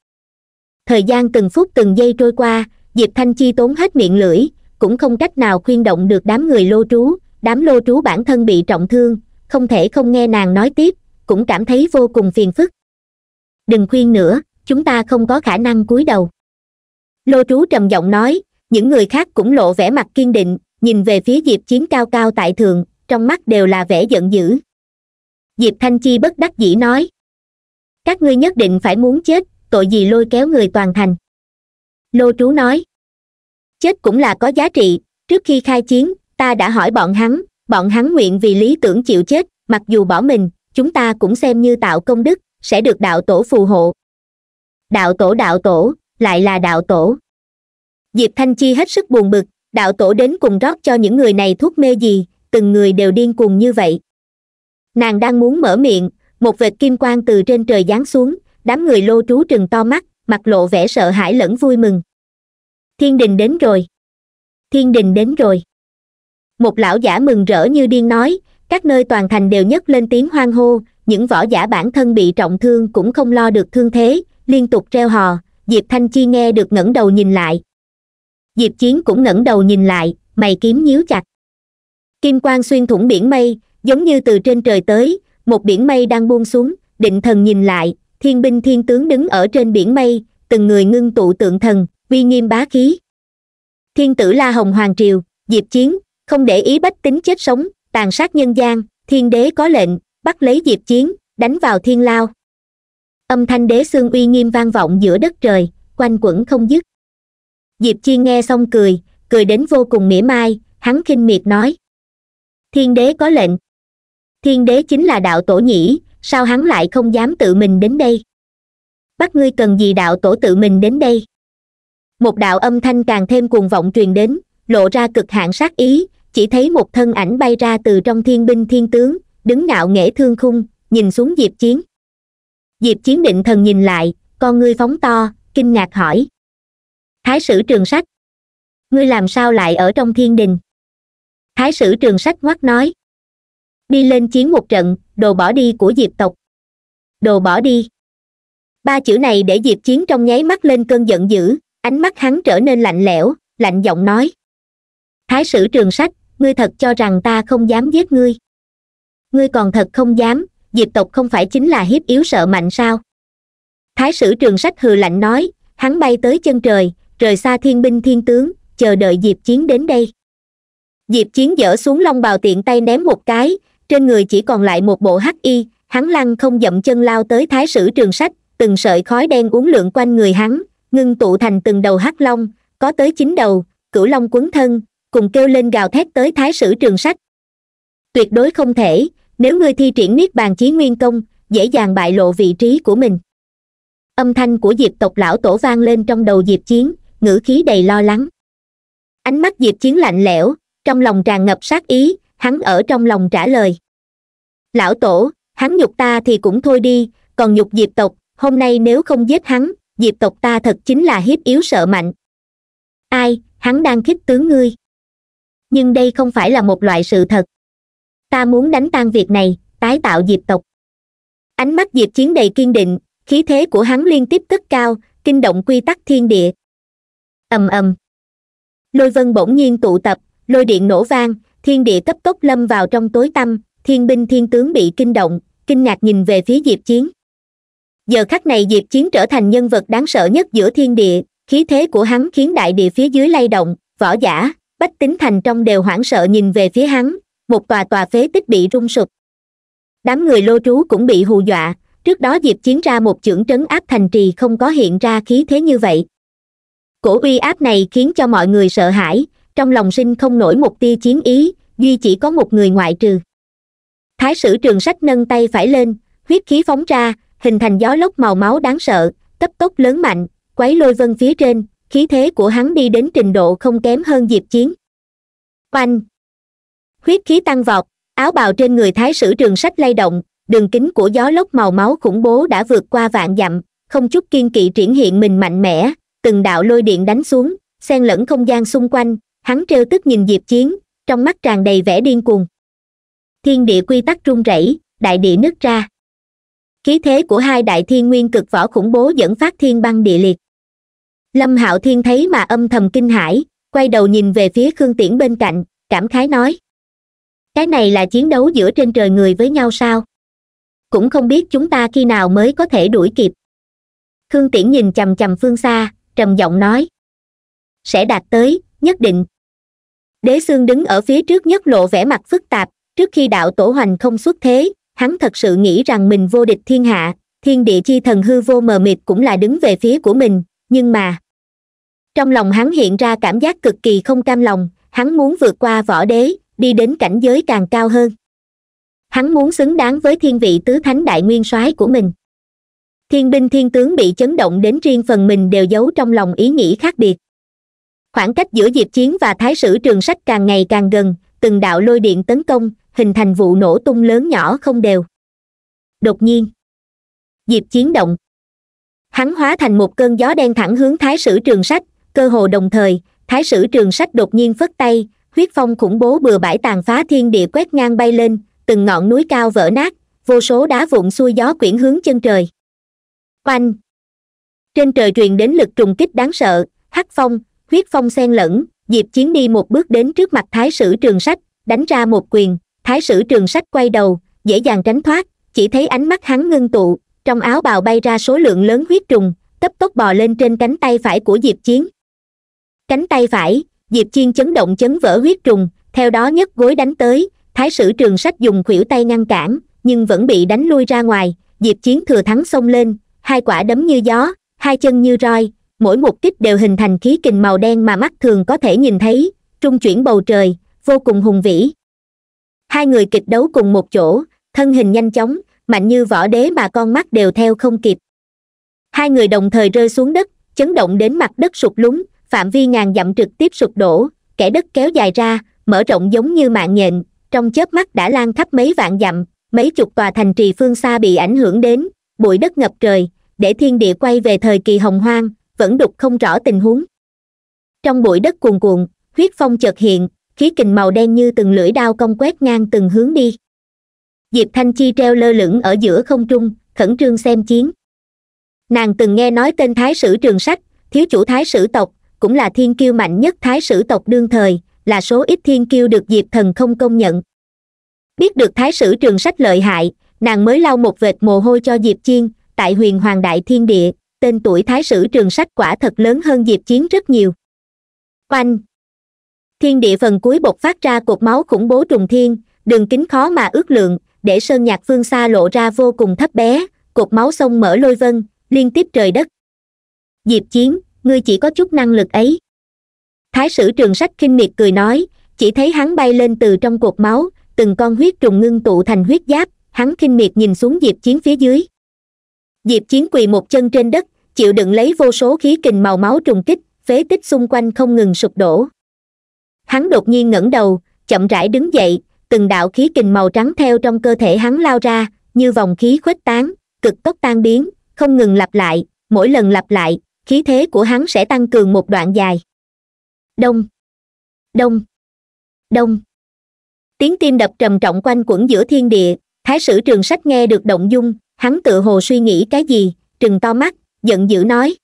thời gian từng phút từng giây trôi qua diệp thanh chi tốn hết miệng lưỡi cũng không cách nào khuyên động được đám người lô trú đám lô trú bản thân bị trọng thương không thể không nghe nàng nói tiếp cũng cảm thấy vô cùng phiền phức đừng khuyên nữa chúng ta không có khả năng cúi đầu lô trú trầm giọng nói những người khác cũng lộ vẻ mặt kiên định nhìn về phía diệp chiến cao cao tại thượng trong mắt đều là vẻ giận dữ diệp thanh chi bất đắc dĩ nói các ngươi nhất định phải muốn chết tội gì lôi kéo người toàn thành lô trú nói chết cũng là có giá trị trước khi khai chiến ta đã hỏi bọn hắn bọn hắn nguyện vì lý tưởng chịu chết mặc dù bỏ mình chúng ta cũng xem như tạo công đức sẽ được đạo tổ phù hộ đạo tổ đạo tổ lại là đạo tổ diệp thanh chi hết sức buồn bực đạo tổ đến cùng rót cho những người này thuốc mê gì từng người đều điên cuồng như vậy nàng đang muốn mở miệng một vệt kim quang từ trên trời giáng xuống đám người lô trú trừng to mắt mặt lộ vẻ sợ hãi lẫn vui mừng thiên đình đến rồi thiên đình đến rồi một lão giả mừng rỡ như điên nói các nơi toàn thành đều nhấc lên tiếng hoang hô những võ giả bản thân bị trọng thương cũng không lo được thương thế liên tục treo hò diệp thanh chi nghe được ngẩng đầu nhìn lại diệp chiến cũng ngẩng đầu nhìn lại mày kiếm nhíu chặt kim quang xuyên thủng biển mây giống như từ trên trời tới một biển mây đang buông xuống định thần nhìn lại thiên binh thiên tướng đứng ở trên biển mây từng người ngưng tụ tượng thần uy nghiêm bá khí thiên tử la hồng hoàng triều diệp chiến không để ý bách tính chết sống tàn sát nhân gian thiên đế có lệnh bắt lấy diệp chiến đánh vào thiên lao âm thanh đế xương uy nghiêm vang vọng giữa đất trời quanh quẩn không dứt diệp chiên nghe xong cười cười đến vô cùng mỉa mai hắn khinh miệt nói thiên đế có lệnh thiên đế chính là đạo tổ nhĩ sao hắn lại không dám tự mình đến đây bắt ngươi cần gì đạo tổ tự mình đến đây một đạo âm thanh càng thêm cuồng vọng truyền đến lộ ra cực hạn sát ý chỉ thấy một thân ảnh bay ra từ trong thiên binh thiên tướng đứng ngạo nghễ thương khung nhìn xuống diệp chiến diệp chiến định thần nhìn lại con ngươi phóng to kinh ngạc hỏi thái sử trường sách ngươi làm sao lại ở trong thiên đình thái sử trường sách ngoắt nói đi lên chiến một trận đồ bỏ đi của diệp tộc đồ bỏ đi ba chữ này để diệp chiến trong nháy mắt lên cơn giận dữ ánh mắt hắn trở nên lạnh lẽo lạnh giọng nói thái sử trường sách ngươi thật cho rằng ta không dám giết ngươi ngươi còn thật không dám diệp tộc không phải chính là hiếp yếu sợ mạnh sao thái sử trường sách hừ lạnh nói hắn bay tới chân trời rời xa thiên binh thiên tướng chờ đợi diệp chiến đến đây diệp chiến dở xuống long bào tiện tay ném một cái trên người chỉ còn lại một bộ hắc y hắn lăn không dậm chân lao tới thái sử trường sách từng sợi khói đen uốn lượn quanh người hắn ngưng tụ thành từng đầu hắc long có tới chín đầu cửu long quấn thân cùng kêu lên gào thét tới thái sử trường sách tuyệt đối không thể nếu ngươi thi triển niết bàn chí nguyên công dễ dàng bại lộ vị trí của mình âm thanh của diệp tộc lão tổ vang lên trong đầu diệp chiến ngữ khí đầy lo lắng ánh mắt diệp chiến lạnh lẽo trong lòng tràn ngập sát ý hắn ở trong lòng trả lời lão tổ hắn nhục ta thì cũng thôi đi còn nhục diệp tộc hôm nay nếu không giết hắn diệp tộc ta thật chính là hiếp yếu sợ mạnh ai hắn đang khích tướng ngươi nhưng đây không phải là một loại sự thật ta muốn đánh tan việc này tái tạo diệp tộc ánh mắt diệp chiến đầy kiên định khí thế của hắn liên tiếp cất cao kinh động quy tắc thiên địa ầm ầm lôi vân bỗng nhiên tụ tập lôi điện nổ vang thiên địa cấp tốc lâm vào trong tối tăm thiên binh thiên tướng bị kinh động kinh ngạc nhìn về phía diệp chiến giờ khắc này diệp chiến trở thành nhân vật đáng sợ nhất giữa thiên địa khí thế của hắn khiến đại địa phía dưới lay động võ giả bách tính thành trong đều hoảng sợ nhìn về phía hắn một tòa tòa phế tích bị rung sụp đám người lô trú cũng bị hù dọa trước đó diệp chiến ra một chưởng trấn áp thành trì không có hiện ra khí thế như vậy cổ uy áp này khiến cho mọi người sợ hãi trong lòng sinh không nổi một tia chiến ý duy chỉ có một người ngoại trừ thái sử trường sách nâng tay phải lên huyết khí phóng ra hình thành gió lốc màu máu đáng sợ cấp tốc lớn mạnh quấy lôi vân phía trên khí thế của hắn đi đến trình độ không kém hơn diệp chiến oanh huyết khí tăng vọt áo bào trên người thái sử trường sách lay động đường kính của gió lốc màu máu khủng bố đã vượt qua vạn dặm không chút kiên kỵ triển hiện mình mạnh mẽ từng đạo lôi điện đánh xuống xen lẫn không gian xung quanh hắn trêu tức nhìn diệp chiến trong mắt tràn đầy vẻ điên cuồng thiên địa quy tắc rung rẩy đại địa nứt ra khí thế của hai đại thiên nguyên cực võ khủng bố dẫn phát thiên băng địa liệt lâm hạo thiên thấy mà âm thầm kinh hãi quay đầu nhìn về phía khương tiễn bên cạnh cảm khái nói cái này là chiến đấu giữa trên trời người với nhau sao cũng không biết chúng ta khi nào mới có thể đuổi kịp khương tiễn nhìn chằm chằm phương xa trầm giọng nói sẽ đạt tới nhất định đế xương đứng ở phía trước nhất lộ vẻ mặt phức tạp trước khi đạo tổ hoành không xuất thế hắn thật sự nghĩ rằng mình vô địch thiên hạ thiên địa chi thần hư vô mờ mịt cũng là đứng về phía của mình nhưng mà trong lòng hắn hiện ra cảm giác cực kỳ không cam lòng hắn muốn vượt qua võ đế đi đến cảnh giới càng cao hơn hắn muốn xứng đáng với thiên vị tứ thánh đại nguyên soái của mình thiên binh thiên tướng bị chấn động đến riêng phần mình đều giấu trong lòng ý nghĩ khác biệt khoảng cách giữa diệp chiến và thái sử trường sách càng ngày càng gần từng đạo lôi điện tấn công hình thành vụ nổ tung lớn nhỏ không đều đột nhiên diệp chiến động hắn hóa thành một cơn gió đen thẳng hướng thái sử trường sách cơ hồ đồng thời thái sử trường sách đột nhiên phất tay huyết phong khủng bố bừa bãi tàn phá thiên địa quét ngang bay lên từng ngọn núi cao vỡ nát vô số đá vụn xuôi gió quyển hướng chân trời oanh trên trời truyền đến lực trùng kích đáng sợ hắc phong huyết phong xen lẫn diệp chiến đi một bước đến trước mặt thái sử trường sách đánh ra một quyền thái sử trường sách quay đầu dễ dàng tránh thoát chỉ thấy ánh mắt hắn ngưng tụ trong áo bào bay ra số lượng lớn huyết trùng tấp tốc bò lên trên cánh tay phải của diệp chiến cánh tay phải diệp chiến chấn động chấn vỡ huyết trùng theo đó nhấc gối đánh tới thái sử trường sách dùng khuỷu tay ngăn cản nhưng vẫn bị đánh lui ra ngoài diệp chiến thừa thắng xông lên hai quả đấm như gió hai chân như roi mỗi một kích đều hình thành khí kình màu đen mà mắt thường có thể nhìn thấy trung chuyển bầu trời vô cùng hùng vĩ hai người kịch đấu cùng một chỗ thân hình nhanh chóng mạnh như võ đế mà con mắt đều theo không kịp hai người đồng thời rơi xuống đất chấn động đến mặt đất sụp lún phạm vi ngàn dặm trực tiếp sụp đổ kẻ đất kéo dài ra mở rộng giống như mạng nhện trong chớp mắt đã lan khắp mấy vạn dặm mấy chục tòa thành trì phương xa bị ảnh hưởng đến bụi đất ngập trời để thiên địa quay về thời kỳ hồng hoang vẫn đục không rõ tình huống trong bụi đất cuồn cuộn huyết phong chợt hiện khí kình màu đen như từng lưỡi đao cong quét ngang từng hướng đi diệp thanh chi treo lơ lửng ở giữa không trung khẩn trương xem chiến nàng từng nghe nói tên thái sử trường sách thiếu chủ thái sử tộc cũng là thiên kiêu mạnh nhất thái sử tộc đương thời là số ít thiên kiêu được diệp thần không công nhận biết được thái sử trường sách lợi hại nàng mới lau một vệt mồ hôi cho diệp chiên tại huyền hoàng đại thiên địa tên tuổi thái sử trường sách quả thật lớn hơn diệp chiến rất nhiều oanh thiên địa phần cuối bộc phát ra cột máu khủng bố trùng thiên đường kính khó mà ước lượng để sơn nhạc phương xa lộ ra vô cùng thấp bé cột máu sông mở lôi vân liên tiếp trời đất diệp chiến ngươi chỉ có chút năng lực ấy thái sử trường sách khinh miệt cười nói chỉ thấy hắn bay lên từ trong cột máu từng con huyết trùng ngưng tụ thành huyết giáp hắn khinh miệt nhìn xuống diệp chiến phía dưới diệp chiến quỳ một chân trên đất chịu đựng lấy vô số khí kình màu máu trùng kích phế tích xung quanh không ngừng sụp đổ hắn đột nhiên ngẩng đầu chậm rãi đứng dậy từng đạo khí kình màu trắng theo trong cơ thể hắn lao ra như vòng khí khuếch tán cực tốc tan biến không ngừng lặp lại mỗi lần lặp lại khí thế của hắn sẽ tăng cường một đoạn dài đông đông đông tiếng tim đập trầm trọng quanh quẩn giữa thiên địa thái sử trường sách nghe được động dung hắn tự hồ suy nghĩ cái gì trừng to mắt giận dữ nói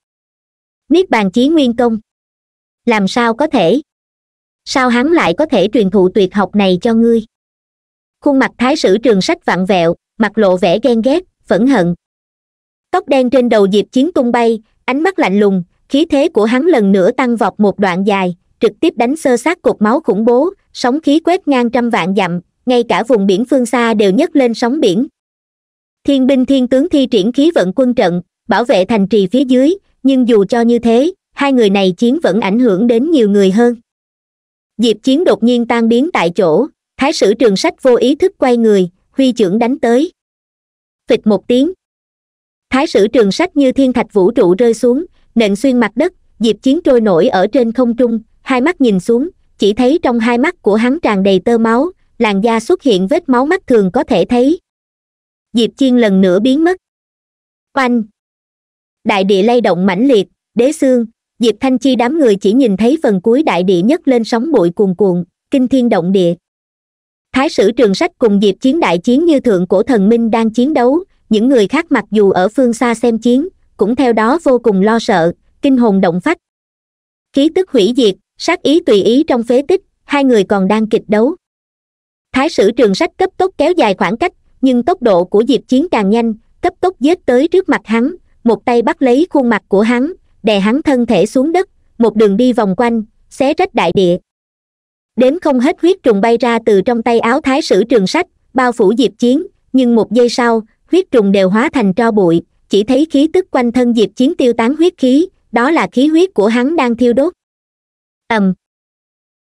niết bàn chí nguyên công làm sao có thể sao hắn lại có thể truyền thụ tuyệt học này cho ngươi khuôn mặt thái sử trường sách vặn vẹo mặt lộ vẻ ghen ghét phẫn hận tóc đen trên đầu diệp chiến tung bay ánh mắt lạnh lùng khí thế của hắn lần nữa tăng vọt một đoạn dài trực tiếp đánh sơ sát cột máu khủng bố sóng khí quét ngang trăm vạn dặm ngay cả vùng biển phương xa đều nhấc lên sóng biển thiên binh thiên tướng thi triển khí vận quân trận bảo vệ thành trì phía dưới nhưng dù cho như thế hai người này chiến vẫn ảnh hưởng đến nhiều người hơn diệp chiến đột nhiên tan biến tại chỗ thái sử trường sách vô ý thức quay người huy trưởng đánh tới phịch một tiếng thái sử trường sách như thiên thạch vũ trụ rơi xuống nện xuyên mặt đất diệp chiến trôi nổi ở trên không trung hai mắt nhìn xuống chỉ thấy trong hai mắt của hắn tràn đầy tơ máu làn da xuất hiện vết máu mắt thường có thể thấy diệp chiên lần nữa biến mất oanh đại địa lay động mãnh liệt đế xương diệp thanh chi đám người chỉ nhìn thấy phần cuối đại địa nhấc lên sóng bụi cuồn cuộn kinh thiên động địa thái sử trường sách cùng diệp chiến đại chiến như thượng cổ thần minh đang chiến đấu những người khác mặc dù ở phương xa xem chiến cũng theo đó vô cùng lo sợ kinh hồn động phách khí tức hủy diệt sát ý tùy ý trong phế tích hai người còn đang kịch đấu thái sử trường sách cấp tốc kéo dài khoảng cách nhưng tốc độ của diệp chiến càng nhanh cấp tốc giết tới trước mặt hắn một tay bắt lấy khuôn mặt của hắn đè hắn thân thể xuống đất một đường đi vòng quanh xé rách đại địa đến không hết huyết trùng bay ra từ trong tay áo thái sử trường sách bao phủ diệp chiến nhưng một giây sau huyết trùng đều hóa thành tro bụi chỉ thấy khí tức quanh thân diệp chiến tiêu tán huyết khí đó là khí huyết của hắn đang thiêu đốt ầm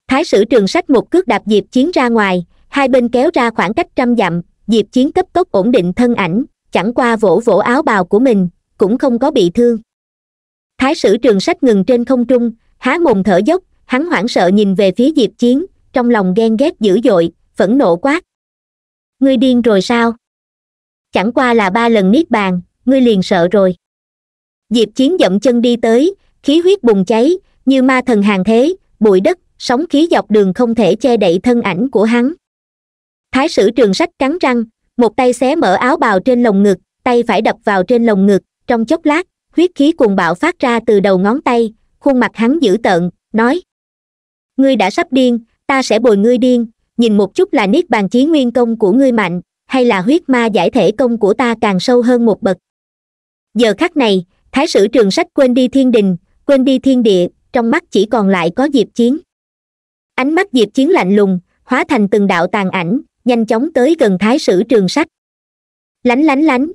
thái sử trường sách một cước đạp diệp chiến ra ngoài hai bên kéo ra khoảng cách trăm dặm diệp chiến cấp tốc ổn định thân ảnh chẳng qua vỗ vỗ áo bào của mình cũng không có bị thương thái sử trường sách ngừng trên không trung há mồm thở dốc hắn hoảng sợ nhìn về phía diệp chiến trong lòng ghen ghét dữ dội phẫn nộ quát ngươi điên rồi sao chẳng qua là ba lần niết bàn ngươi liền sợ rồi diệp chiến dậm chân đi tới khí huyết bùng cháy như ma thần hàng thế bụi đất sóng khí dọc đường không thể che đậy thân ảnh của hắn thái sử trường sách cắn răng một tay xé mở áo bào trên lồng ngực tay phải đập vào trên lồng ngực trong chốc lát huyết khí cuồng bạo phát ra từ đầu ngón tay khuôn mặt hắn dữ tợn nói ngươi đã sắp điên ta sẽ bồi ngươi điên nhìn một chút là niết bàn chí nguyên công của ngươi mạnh hay là huyết ma giải thể công của ta càng sâu hơn một bậc giờ khắc này thái sử trường sách quên đi thiên đình quên đi thiên địa trong mắt chỉ còn lại có diệp chiến ánh mắt diệp chiến lạnh lùng hóa thành từng đạo tàn ảnh nhanh chóng tới gần thái sử trường sách lánh lánh lánh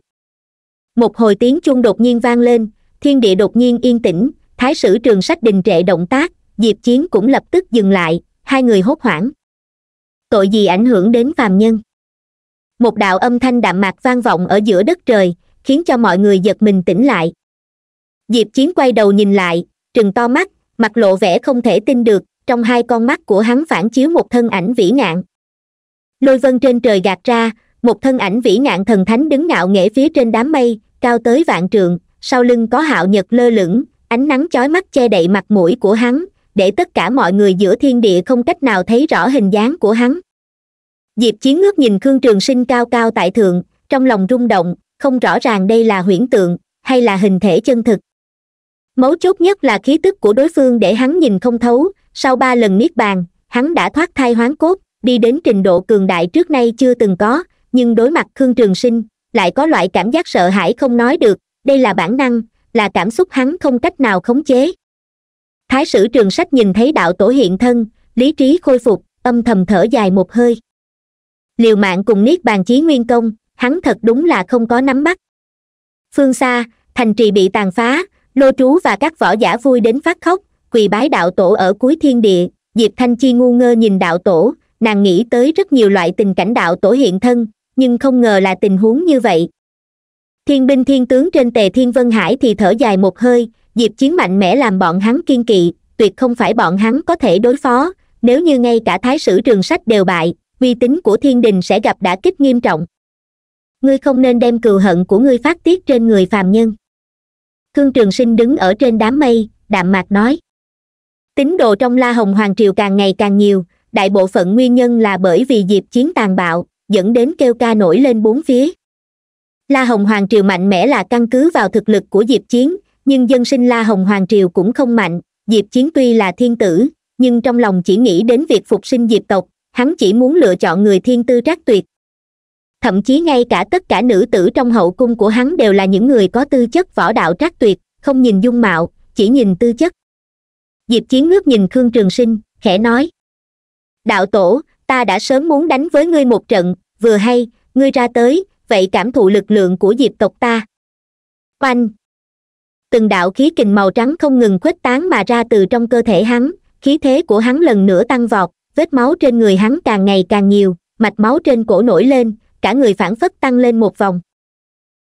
một hồi tiếng chuông đột nhiên vang lên thiên địa đột nhiên yên tĩnh thái sử trường sách đình trệ động tác diệp chiến cũng lập tức dừng lại hai người hốt hoảng tội gì ảnh hưởng đến phàm nhân một đạo âm thanh đạm mạc vang vọng ở giữa đất trời khiến cho mọi người giật mình tỉnh lại diệp chiến quay đầu nhìn lại trừng to mắt mặt lộ vẻ không thể tin được trong hai con mắt của hắn phản chiếu một thân ảnh vĩ ngạn lôi vân trên trời gạt ra một thân ảnh vĩ ngạn thần thánh đứng ngạo nghễ phía trên đám mây cao tới vạn trượng sau lưng có hạo nhật lơ lửng ánh nắng chói mắt che đậy mặt mũi của hắn để tất cả mọi người giữa thiên địa không cách nào thấy rõ hình dáng của hắn diệp chiến ngước nhìn khương trường sinh cao cao tại thượng trong lòng rung động không rõ ràng đây là huyễn tượng hay là hình thể chân thực mấu chốt nhất là khí tức của đối phương để hắn nhìn không thấu sau ba lần niết bàn hắn đã thoát thai hoán cốt đi đến trình độ cường đại trước nay chưa từng có nhưng đối mặt khương trường sinh lại có loại cảm giác sợ hãi không nói được đây là bản năng là cảm xúc hắn không cách nào khống chế thái sử trường sách nhìn thấy đạo tổ hiện thân lý trí khôi phục âm thầm thở dài một hơi liều mạng cùng niết bàn chí nguyên công hắn thật đúng là không có nắm bắt phương xa thành trì bị tàn phá lô trú và các võ giả vui đến phát khóc quỳ bái đạo tổ ở cuối thiên địa diệp thanh chi ngu ngơ nhìn đạo tổ nàng nghĩ tới rất nhiều loại tình cảnh đạo tổ hiện thân nhưng không ngờ là tình huống như vậy thiên binh thiên tướng trên tề thiên vân hải thì thở dài một hơi diệp chiến mạnh mẽ làm bọn hắn kiên kỵ tuyệt không phải bọn hắn có thể đối phó nếu như ngay cả thái sử trường sách đều bại uy tín của thiên đình sẽ gặp đả kích nghiêm trọng ngươi không nên đem cừu hận của ngươi phát tiết trên người phàm nhân khương trường sinh đứng ở trên đám mây đạm mạc nói tín đồ trong la hồng hoàng triều càng ngày càng nhiều đại bộ phận nguyên nhân là bởi vì diệp chiến tàn bạo dẫn đến kêu ca nổi lên bốn phía la hồng hoàng triều mạnh mẽ là căn cứ vào thực lực của diệp chiến nhưng dân sinh la hồng hoàng triều cũng không mạnh diệp chiến tuy là thiên tử nhưng trong lòng chỉ nghĩ đến việc phục sinh diệp tộc hắn chỉ muốn lựa chọn người thiên tư trác tuyệt thậm chí ngay cả tất cả nữ tử trong hậu cung của hắn đều là những người có tư chất võ đạo trác tuyệt không nhìn dung mạo chỉ nhìn tư chất diệp chiến ngước nhìn khương trường sinh khẽ nói đạo tổ ta đã sớm muốn đánh với ngươi một trận vừa hay ngươi ra tới vậy cảm thụ lực lượng của diệp tộc ta oanh từng đạo khí kình màu trắng không ngừng khuếch tán mà ra từ trong cơ thể hắn khí thế của hắn lần nữa tăng vọt vết máu trên người hắn càng ngày càng nhiều mạch máu trên cổ nổi lên cả người phản phất tăng lên một vòng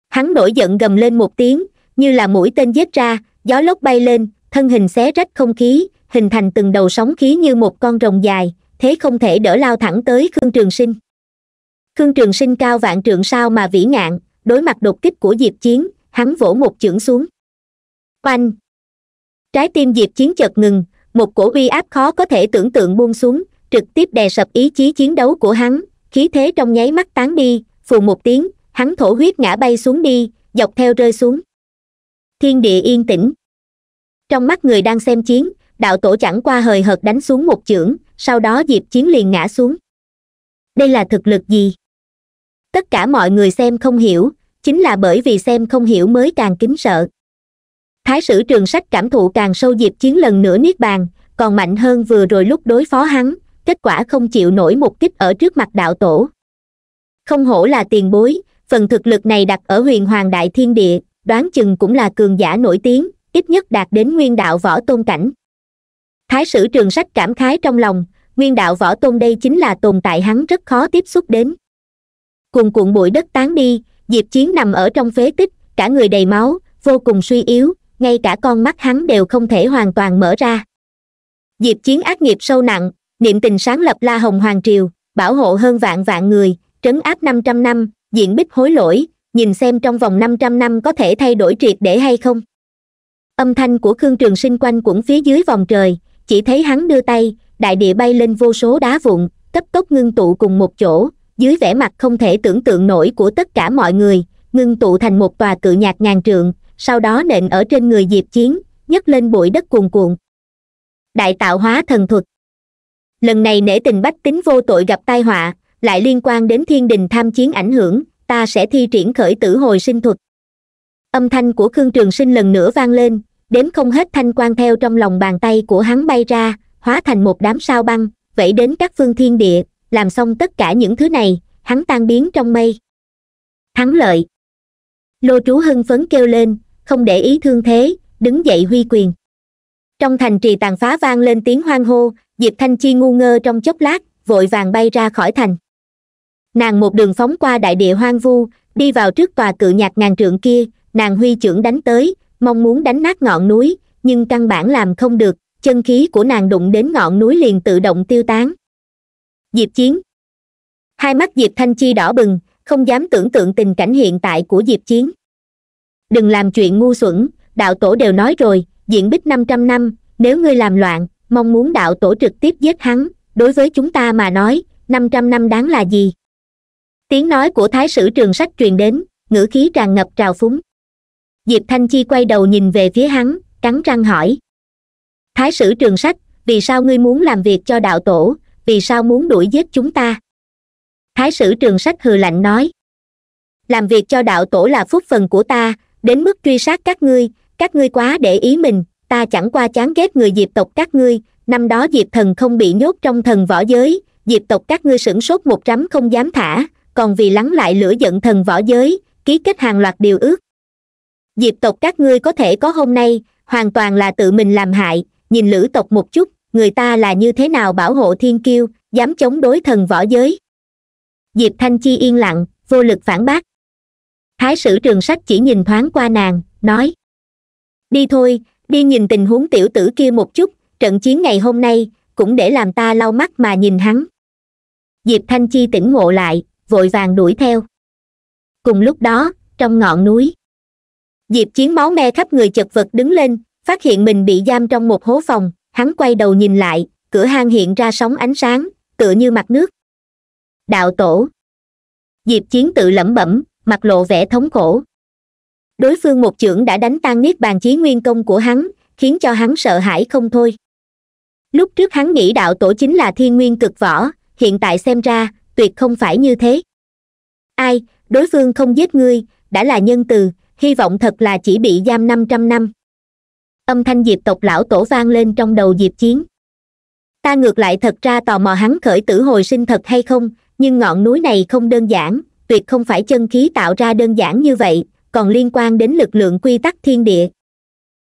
hắn nổi giận gầm lên một tiếng như là mũi tên giết ra gió lốc bay lên thân hình xé rách không khí hình thành từng đầu sóng khí như một con rồng dài thế không thể đỡ lao thẳng tới khương trường sinh khương trường sinh cao vạn trượng sao mà vĩ ngạn đối mặt đột kích của diệp chiến hắn vỗ một chưởng xuống oanh trái tim diệp chiến chợt ngừng một cổ uy áp khó có thể tưởng tượng buông xuống trực tiếp đè sập ý chí chiến đấu của hắn khí thế trong nháy mắt tán đi phù một tiếng hắn thổ huyết ngã bay xuống đi dọc theo rơi xuống thiên địa yên tĩnh trong mắt người đang xem chiến đạo tổ chẳng qua hời hợt đánh xuống một chưởng sau đó diệp chiến liền ngã xuống đây là thực lực gì tất cả mọi người xem không hiểu chính là bởi vì xem không hiểu mới càng kính sợ thái sử trường sách cảm thụ càng sâu diệp chiến lần nữa niết bàn còn mạnh hơn vừa rồi lúc đối phó hắn kết quả không chịu nổi một kích ở trước mặt đạo tổ không hổ là tiền bối phần thực lực này đặt ở huyền hoàng đại thiên địa đoán chừng cũng là cường giả nổi tiếng ít nhất đạt đến nguyên đạo võ tôn cảnh thái sử trường sách cảm khái trong lòng nguyên đạo võ tôn đây chính là tồn tại hắn rất khó tiếp xúc đến cuồn cuộn bụi đất tán đi diệp chiến nằm ở trong phế tích cả người đầy máu vô cùng suy yếu ngay cả con mắt hắn đều không thể hoàn toàn mở ra diệp chiến ác nghiệp sâu nặng niệm tình sáng lập la hồng hoàng triều bảo hộ hơn vạn vạn người trấn áp năm trăm năm diện bích hối lỗi nhìn xem trong vòng năm trăm năm có thể thay đổi triệt để hay không âm thanh của khương trường sinh quanh cũng phía dưới vòng trời chỉ thấy hắn đưa tay đại địa bay lên vô số đá vụn cấp tốc ngưng tụ cùng một chỗ dưới vẻ mặt không thể tưởng tượng nổi của tất cả mọi người ngưng tụ thành một tòa cự nhạc ngàn trượng sau đó nện ở trên người diệp chiến nhấc lên bụi đất cuồn cuộn đại tạo hóa thần thuật lần này nể tình bách tính vô tội gặp tai họa lại liên quan đến thiên đình tham chiến ảnh hưởng ta sẽ thi triển khởi tử hồi sinh thuật âm thanh của khương trường sinh lần nữa vang lên đếm không hết thanh quan theo trong lòng bàn tay của hắn bay ra hóa thành một đám sao băng vẫy đến các phương thiên địa làm xong tất cả những thứ này hắn tan biến trong mây thắng lợi lô trú hưng phấn kêu lên không để ý thương thế đứng dậy huy quyền trong thành trì tàn phá vang lên tiếng hoang hô diệp thanh chi ngu ngơ trong chốc lát vội vàng bay ra khỏi thành nàng một đường phóng qua đại địa hoang vu đi vào trước tòa cự nhạc ngàn trượng kia nàng huy trưởng đánh tới mong muốn đánh nát ngọn núi nhưng căn bản làm không được chân khí của nàng đụng đến ngọn núi liền tự động tiêu tán diệp chiến hai mắt diệp thanh chi đỏ bừng không dám tưởng tượng tình cảnh hiện tại của diệp chiến đừng làm chuyện ngu xuẩn đạo tổ đều nói rồi diện bích năm trăm năm nếu ngươi làm loạn mong muốn đạo tổ trực tiếp giết hắn đối với chúng ta mà nói năm trăm năm đáng là gì tiếng nói của thái sử trường sách truyền đến ngữ khí tràn ngập trào phúng diệp thanh chi quay đầu nhìn về phía hắn cắn răng hỏi thái sử trường sách vì sao ngươi muốn làm việc cho đạo tổ vì sao muốn đuổi giết chúng ta thái sử trường sách hừ lạnh nói làm việc cho đạo tổ là phúc phần của ta đến mức truy sát các ngươi các ngươi quá để ý mình ta chẳng qua chán ghét người diệp tộc các ngươi năm đó diệp thần không bị nhốt trong thần võ giới diệp tộc các ngươi sửng sốt một rắm không dám thả còn vì lắng lại lửa giận thần võ giới ký kết hàng loạt điều ước diệp tộc các ngươi có thể có hôm nay hoàn toàn là tự mình làm hại nhìn lữ tộc một chút người ta là như thế nào bảo hộ thiên kiêu dám chống đối thần võ giới diệp thanh chi yên lặng vô lực phản bác thái sử trường sách chỉ nhìn thoáng qua nàng nói đi thôi đi nhìn tình huống tiểu tử kia một chút trận chiến ngày hôm nay cũng để làm ta lau mắt mà nhìn hắn diệp thanh chi tỉnh ngộ lại vội vàng đuổi theo cùng lúc đó trong ngọn núi diệp chiến máu me khắp người chật vật đứng lên phát hiện mình bị giam trong một hố phòng hắn quay đầu nhìn lại cửa hang hiện ra sóng ánh sáng tựa như mặt nước đạo tổ diệp chiến tự lẩm bẩm mặt lộ vẻ thống khổ đối phương một chưởng đã đánh tan niết bàn chí nguyên công của hắn khiến cho hắn sợ hãi không thôi lúc trước hắn nghĩ đạo tổ chính là thiên nguyên cực võ hiện tại xem ra tuyệt không phải như thế ai đối phương không giết ngươi đã là nhân từ hy vọng thật là chỉ bị giam năm trăm năm âm thanh diệp tộc lão tổ vang lên trong đầu diệp chiến ta ngược lại thật ra tò mò hắn khởi tử hồi sinh thật hay không nhưng ngọn núi này không đơn giản tuyệt không phải chân khí tạo ra đơn giản như vậy còn liên quan đến lực lượng quy tắc thiên địa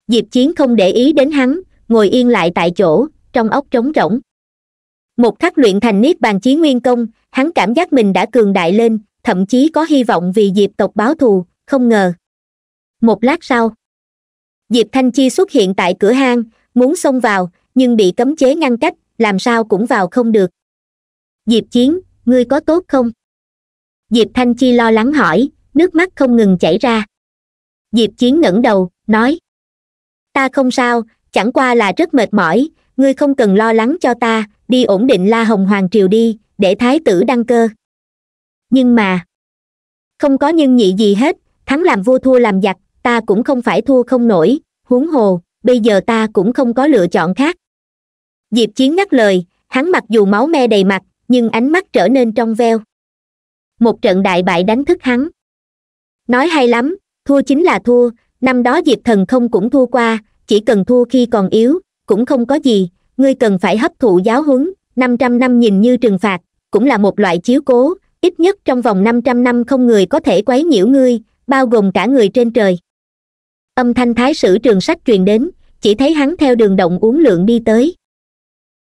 diệp chiến không để ý đến hắn ngồi yên lại tại chỗ trong ốc trống rỗng một khắc luyện thành niết bàn chí nguyên công hắn cảm giác mình đã cường đại lên thậm chí có hy vọng vì diệp tộc báo thù không ngờ một lát sau diệp thanh chi xuất hiện tại cửa hang muốn xông vào nhưng bị cấm chế ngăn cách làm sao cũng vào không được diệp chiến ngươi có tốt không diệp thanh chi lo lắng hỏi nước mắt không ngừng chảy ra diệp chiến ngẩng đầu nói ta không sao chẳng qua là rất mệt mỏi ngươi không cần lo lắng cho ta đi ổn định la hồng hoàng triều đi để thái tử đăng cơ nhưng mà không có nhân nhị gì hết thắng làm vua thua làm giặc ta cũng không phải thua không nổi huống hồ bây giờ ta cũng không có lựa chọn khác diệp chiến ngắt lời hắn mặc dù máu me đầy mặt nhưng ánh mắt trở nên trong veo một trận đại bại đánh thức hắn nói hay lắm thua chính là thua năm đó diệp thần không cũng thua qua chỉ cần thua khi còn yếu cũng không có gì ngươi cần phải hấp thụ giáo huấn năm trăm năm nhìn như trừng phạt cũng là một loại chiếu cố ít nhất trong vòng năm trăm năm không người có thể quấy nhiễu ngươi bao gồm cả người trên trời âm thanh thái sử trường sách truyền đến chỉ thấy hắn theo đường động uống lượng đi tới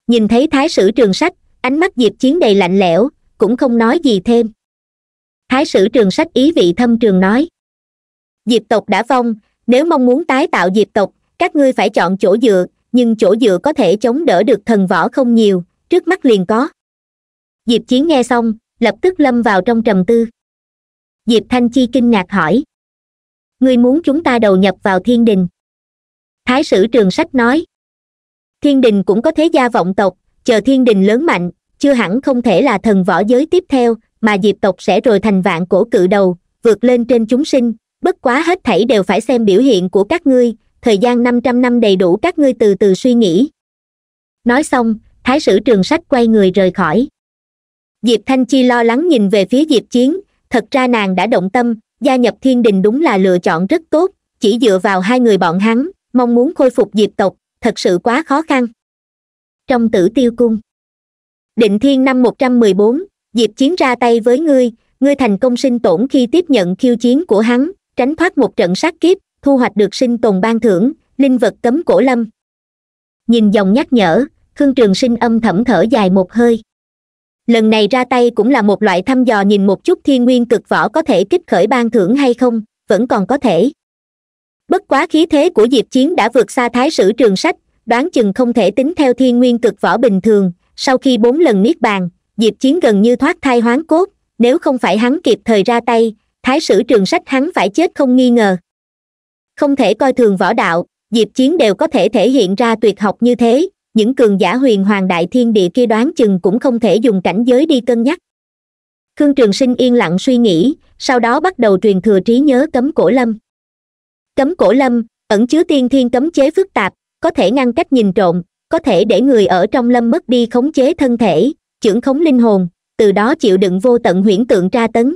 nhìn thấy thái sử trường sách ánh mắt diệp chiến đầy lạnh lẽo cũng không nói gì thêm thái sử trường sách ý vị thâm trường nói diệp tộc đã vong nếu mong muốn tái tạo diệp tộc các ngươi phải chọn chỗ dựa nhưng chỗ dựa có thể chống đỡ được thần võ không nhiều trước mắt liền có diệp chiến nghe xong lập tức lâm vào trong trầm tư diệp thanh chi kinh ngạc hỏi ngươi muốn chúng ta đầu nhập vào thiên đình thái sử trường sách nói thiên đình cũng có thế gia vọng tộc chờ thiên đình lớn mạnh chưa hẳn không thể là thần võ giới tiếp theo mà diệp tộc sẽ rồi thành vạn cổ cự đầu vượt lên trên chúng sinh bất quá hết thảy đều phải xem biểu hiện của các ngươi thời gian năm trăm năm đầy đủ các ngươi từ từ suy nghĩ nói xong thái sử trường sách quay người rời khỏi diệp thanh chi lo lắng nhìn về phía diệp chiến thật ra nàng đã động tâm gia nhập thiên đình đúng là lựa chọn rất tốt chỉ dựa vào hai người bọn hắn mong muốn khôi phục diệp tộc thật sự quá khó khăn trong tử tiêu cung định thiên năm một trăm mười bốn diệp chiến ra tay với ngươi ngươi thành công sinh tổn khi tiếp nhận khiêu chiến của hắn tránh thoát một trận sát kiếp thu hoạch được sinh tồn ban thưởng linh vật cấm cổ lâm nhìn dòng nhắc nhở khương trường sinh âm thầm thở dài một hơi lần này ra tay cũng là một loại thăm dò nhìn một chút thiên nguyên cực võ có thể kích khởi ban thưởng hay không vẫn còn có thể bất quá khí thế của diệp chiến đã vượt xa thái sử trường sách đoán chừng không thể tính theo thiên nguyên cực võ bình thường sau khi bốn lần niết bàn diệp chiến gần như thoát thai hoán cốt nếu không phải hắn kịp thời ra tay thái sử trường sách hắn phải chết không nghi ngờ không thể coi thường võ đạo diệp chiến đều có thể thể hiện ra tuyệt học như thế những cường giả huyền hoàng đại thiên địa kia đoán chừng cũng không thể dùng cảnh giới đi cân nhắc khương trường sinh yên lặng suy nghĩ sau đó bắt đầu truyền thừa trí nhớ cấm cổ lâm cấm cổ lâm ẩn chứa tiên thiên cấm chế phức tạp có thể ngăn cách nhìn trộm có thể để người ở trong lâm mất đi khống chế thân thể trưởng khống linh hồn từ đó chịu đựng vô tận huyễn tượng tra tấn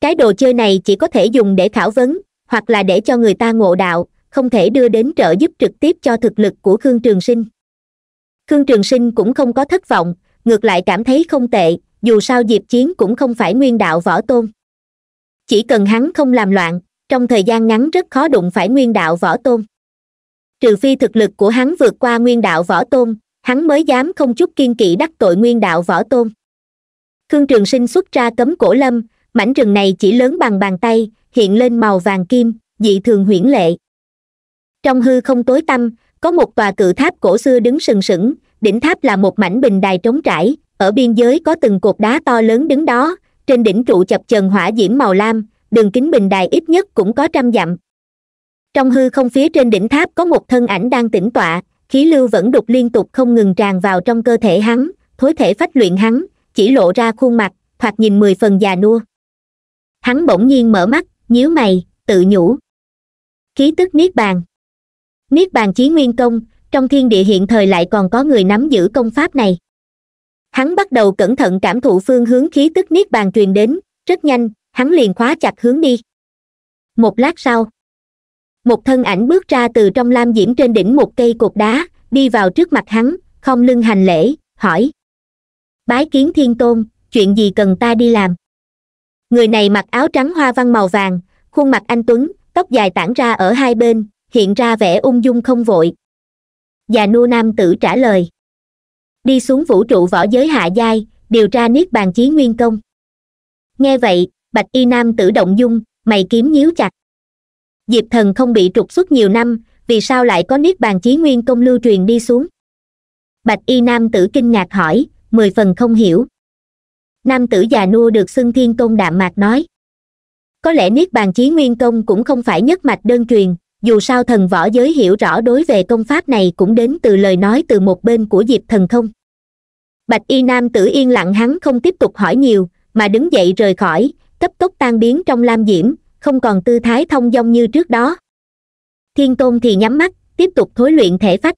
cái đồ chơi này chỉ có thể dùng để khảo vấn hoặc là để cho người ta ngộ đạo không thể đưa đến trợ giúp trực tiếp cho thực lực của khương trường sinh khương trường sinh cũng không có thất vọng ngược lại cảm thấy không tệ dù sao diệp chiến cũng không phải nguyên đạo võ tôn chỉ cần hắn không làm loạn trong thời gian ngắn rất khó đụng phải nguyên đạo võ tôn trừ phi thực lực của hắn vượt qua nguyên đạo võ tôn hắn mới dám không chút kiên kỵ đắc tội nguyên đạo võ tôn khương trường sinh xuất ra cấm cổ lâm mảnh rừng này chỉ lớn bằng bàn tay hiện lên màu vàng kim dị thường huyễn lệ trong hư không tối tăm có một tòa cự tháp cổ xưa đứng sừng sững đỉnh tháp là một mảnh bình đài trống trải ở biên giới có từng cột đá to lớn đứng đó trên đỉnh trụ chập chần hỏa diễm màu lam đường kính bình đài ít nhất cũng có trăm dặm trong hư không phía trên đỉnh tháp có một thân ảnh đang tĩnh tọa khí lưu vẫn đục liên tục không ngừng tràn vào trong cơ thể hắn thối thể phách luyện hắn chỉ lộ ra khuôn mặt thoạt nhìn mười phần già nua hắn bỗng nhiên mở mắt nhíu mày tự nhủ khí tức niết bàn niết bàn chí nguyên công trong thiên địa hiện thời lại còn có người nắm giữ công pháp này hắn bắt đầu cẩn thận cảm thụ phương hướng khí tức niết bàn truyền đến rất nhanh hắn liền khóa chặt hướng đi một lát sau một thân ảnh bước ra từ trong lam diễm trên đỉnh một cây cột đá đi vào trước mặt hắn không lưng hành lễ hỏi bái kiến thiên tôn chuyện gì cần ta đi làm người này mặc áo trắng hoa văn màu vàng khuôn mặt anh tuấn tóc dài tản ra ở hai bên hiện ra vẻ ung dung không vội già nua nam tử trả lời đi xuống vũ trụ võ giới hạ giai điều tra niết bàn chí nguyên công nghe vậy bạch y nam tử động dung mày kiếm nhíu chặt diệp thần không bị trục xuất nhiều năm vì sao lại có niết bàn chí nguyên công lưu truyền đi xuống bạch y nam tử kinh ngạc hỏi mười phần không hiểu nam tử già nua được xưng thiên công đạm mạc nói có lẽ niết bàn chí nguyên công cũng không phải nhất mạch đơn truyền dù sao thần võ giới hiểu rõ đối về công pháp này cũng đến từ lời nói từ một bên của diệp thần không bạch y nam tử yên lặng hắn không tiếp tục hỏi nhiều mà đứng dậy rời khỏi cấp tốc tan biến trong lam diễm không còn tư thái thông dong như trước đó thiên tôn thì nhắm mắt tiếp tục thối luyện thể phách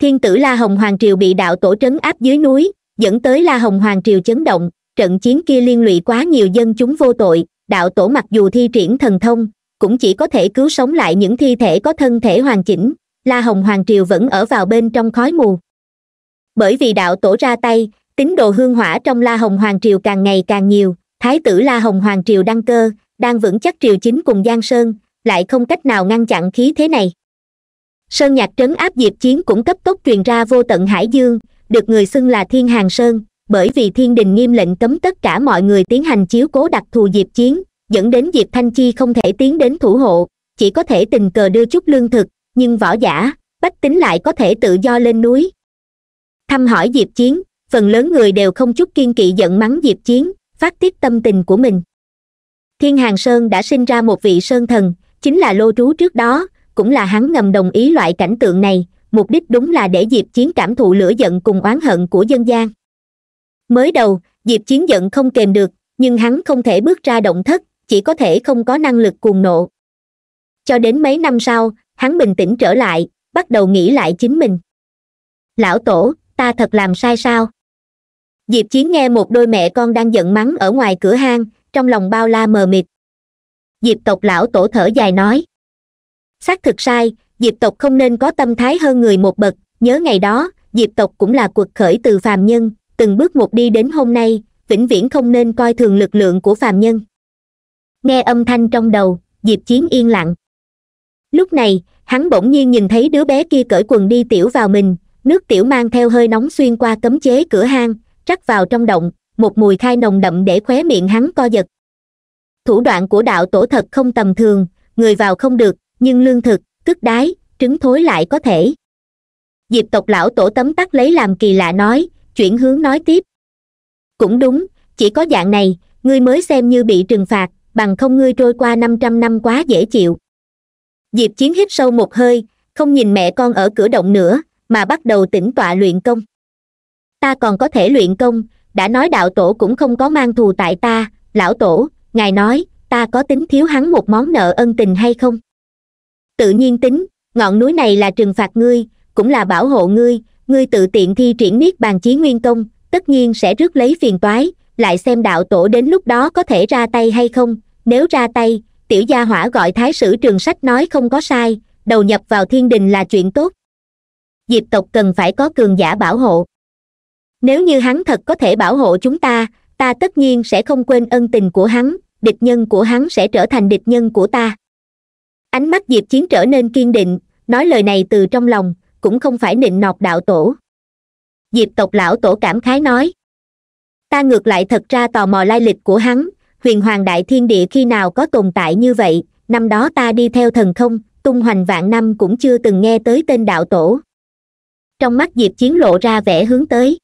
thiên tử la hồng hoàng triều bị đạo tổ trấn áp dưới núi dẫn tới la hồng hoàng triều chấn động trận chiến kia liên lụy quá nhiều dân chúng vô tội đạo tổ mặc dù thi triển thần thông cũng chỉ có thể cứu sống lại những thi thể có thân thể hoàn chỉnh la hồng hoàng triều vẫn ở vào bên trong khói mù bởi vì đạo tổ ra tay tín đồ hương hỏa trong la hồng hoàng triều càng ngày càng nhiều thái tử la hồng hoàng triều đăng cơ đang vững chắc triều chính cùng giang sơn lại không cách nào ngăn chặn khí thế này sơn nhạc trấn áp diệp chiến cũng cấp tốc truyền ra vô tận hải dương được người xưng là thiên hàng sơn bởi vì thiên đình nghiêm lệnh cấm tất cả mọi người tiến hành chiếu cố đặc thù diệp chiến dẫn đến diệp thanh chi không thể tiến đến thủ hộ chỉ có thể tình cờ đưa chút lương thực nhưng võ giả bách tính lại có thể tự do lên núi thăm hỏi diệp chiến phần lớn người đều không chút kiên kỵ giận mắng diệp chiến phát tiết tâm tình của mình thiên hàng sơn đã sinh ra một vị sơn thần chính là lô trú trước đó cũng là hắn ngầm đồng ý loại cảnh tượng này mục đích đúng là để diệp chiến cảm thụ lửa giận cùng oán hận của dân gian mới đầu diệp chiến giận không kềm được nhưng hắn không thể bước ra động thất chỉ có thể không có năng lực cuồng nộ cho đến mấy năm sau hắn bình tĩnh trở lại bắt đầu nghĩ lại chính mình lão tổ ta thật làm sai sao diệp chiến nghe một đôi mẹ con đang giận mắng ở ngoài cửa hang trong lòng bao la mờ mịt diệp tộc lão tổ thở dài nói xác thực sai diệp tộc không nên có tâm thái hơn người một bậc nhớ ngày đó diệp tộc cũng là cuộc khởi từ phàm nhân từng bước một đi đến hôm nay vĩnh viễn không nên coi thường lực lượng của phàm nhân nghe âm thanh trong đầu diệp chiến yên lặng lúc này hắn bỗng nhiên nhìn thấy đứa bé kia cởi quần đi tiểu vào mình nước tiểu mang theo hơi nóng xuyên qua cấm chế cửa hang rắc vào trong động một mùi khai nồng đậm để khóe miệng hắn co giật thủ đoạn của đạo tổ thật không tầm thường người vào không được nhưng lương thực cất đái trứng thối lại có thể diệp tộc lão tổ tấm tắc lấy làm kỳ lạ nói chuyển hướng nói tiếp cũng đúng chỉ có dạng này ngươi mới xem như bị trừng phạt bằng không ngươi trôi qua năm trăm năm quá dễ chịu diệp chiến hít sâu một hơi không nhìn mẹ con ở cửa động nữa mà bắt đầu tĩnh tọa luyện công ta còn có thể luyện công đã nói đạo tổ cũng không có mang thù tại ta lão tổ ngài nói ta có tính thiếu hắn một món nợ ân tình hay không tự nhiên tính ngọn núi này là trừng phạt ngươi cũng là bảo hộ ngươi ngươi tự tiện thi triển miết bàn chí nguyên công tất nhiên sẽ rước lấy phiền toái lại xem đạo tổ đến lúc đó có thể ra tay hay không nếu ra tay tiểu gia hỏa gọi thái sử trường sách nói không có sai đầu nhập vào thiên đình là chuyện tốt diệp tộc cần phải có cường giả bảo hộ nếu như hắn thật có thể bảo hộ chúng ta ta tất nhiên sẽ không quên ân tình của hắn địch nhân của hắn sẽ trở thành địch nhân của ta ánh mắt diệp chiến trở nên kiên định nói lời này từ trong lòng cũng không phải nịnh nọt đạo tổ diệp tộc lão tổ cảm khái nói ta ngược lại thật ra tò mò lai lịch của hắn huyền hoàng đại thiên địa khi nào có tồn tại như vậy năm đó ta đi theo thần không tung hoành vạn năm cũng chưa từng nghe tới tên đạo tổ trong mắt diệp chiến lộ ra vẻ hướng tới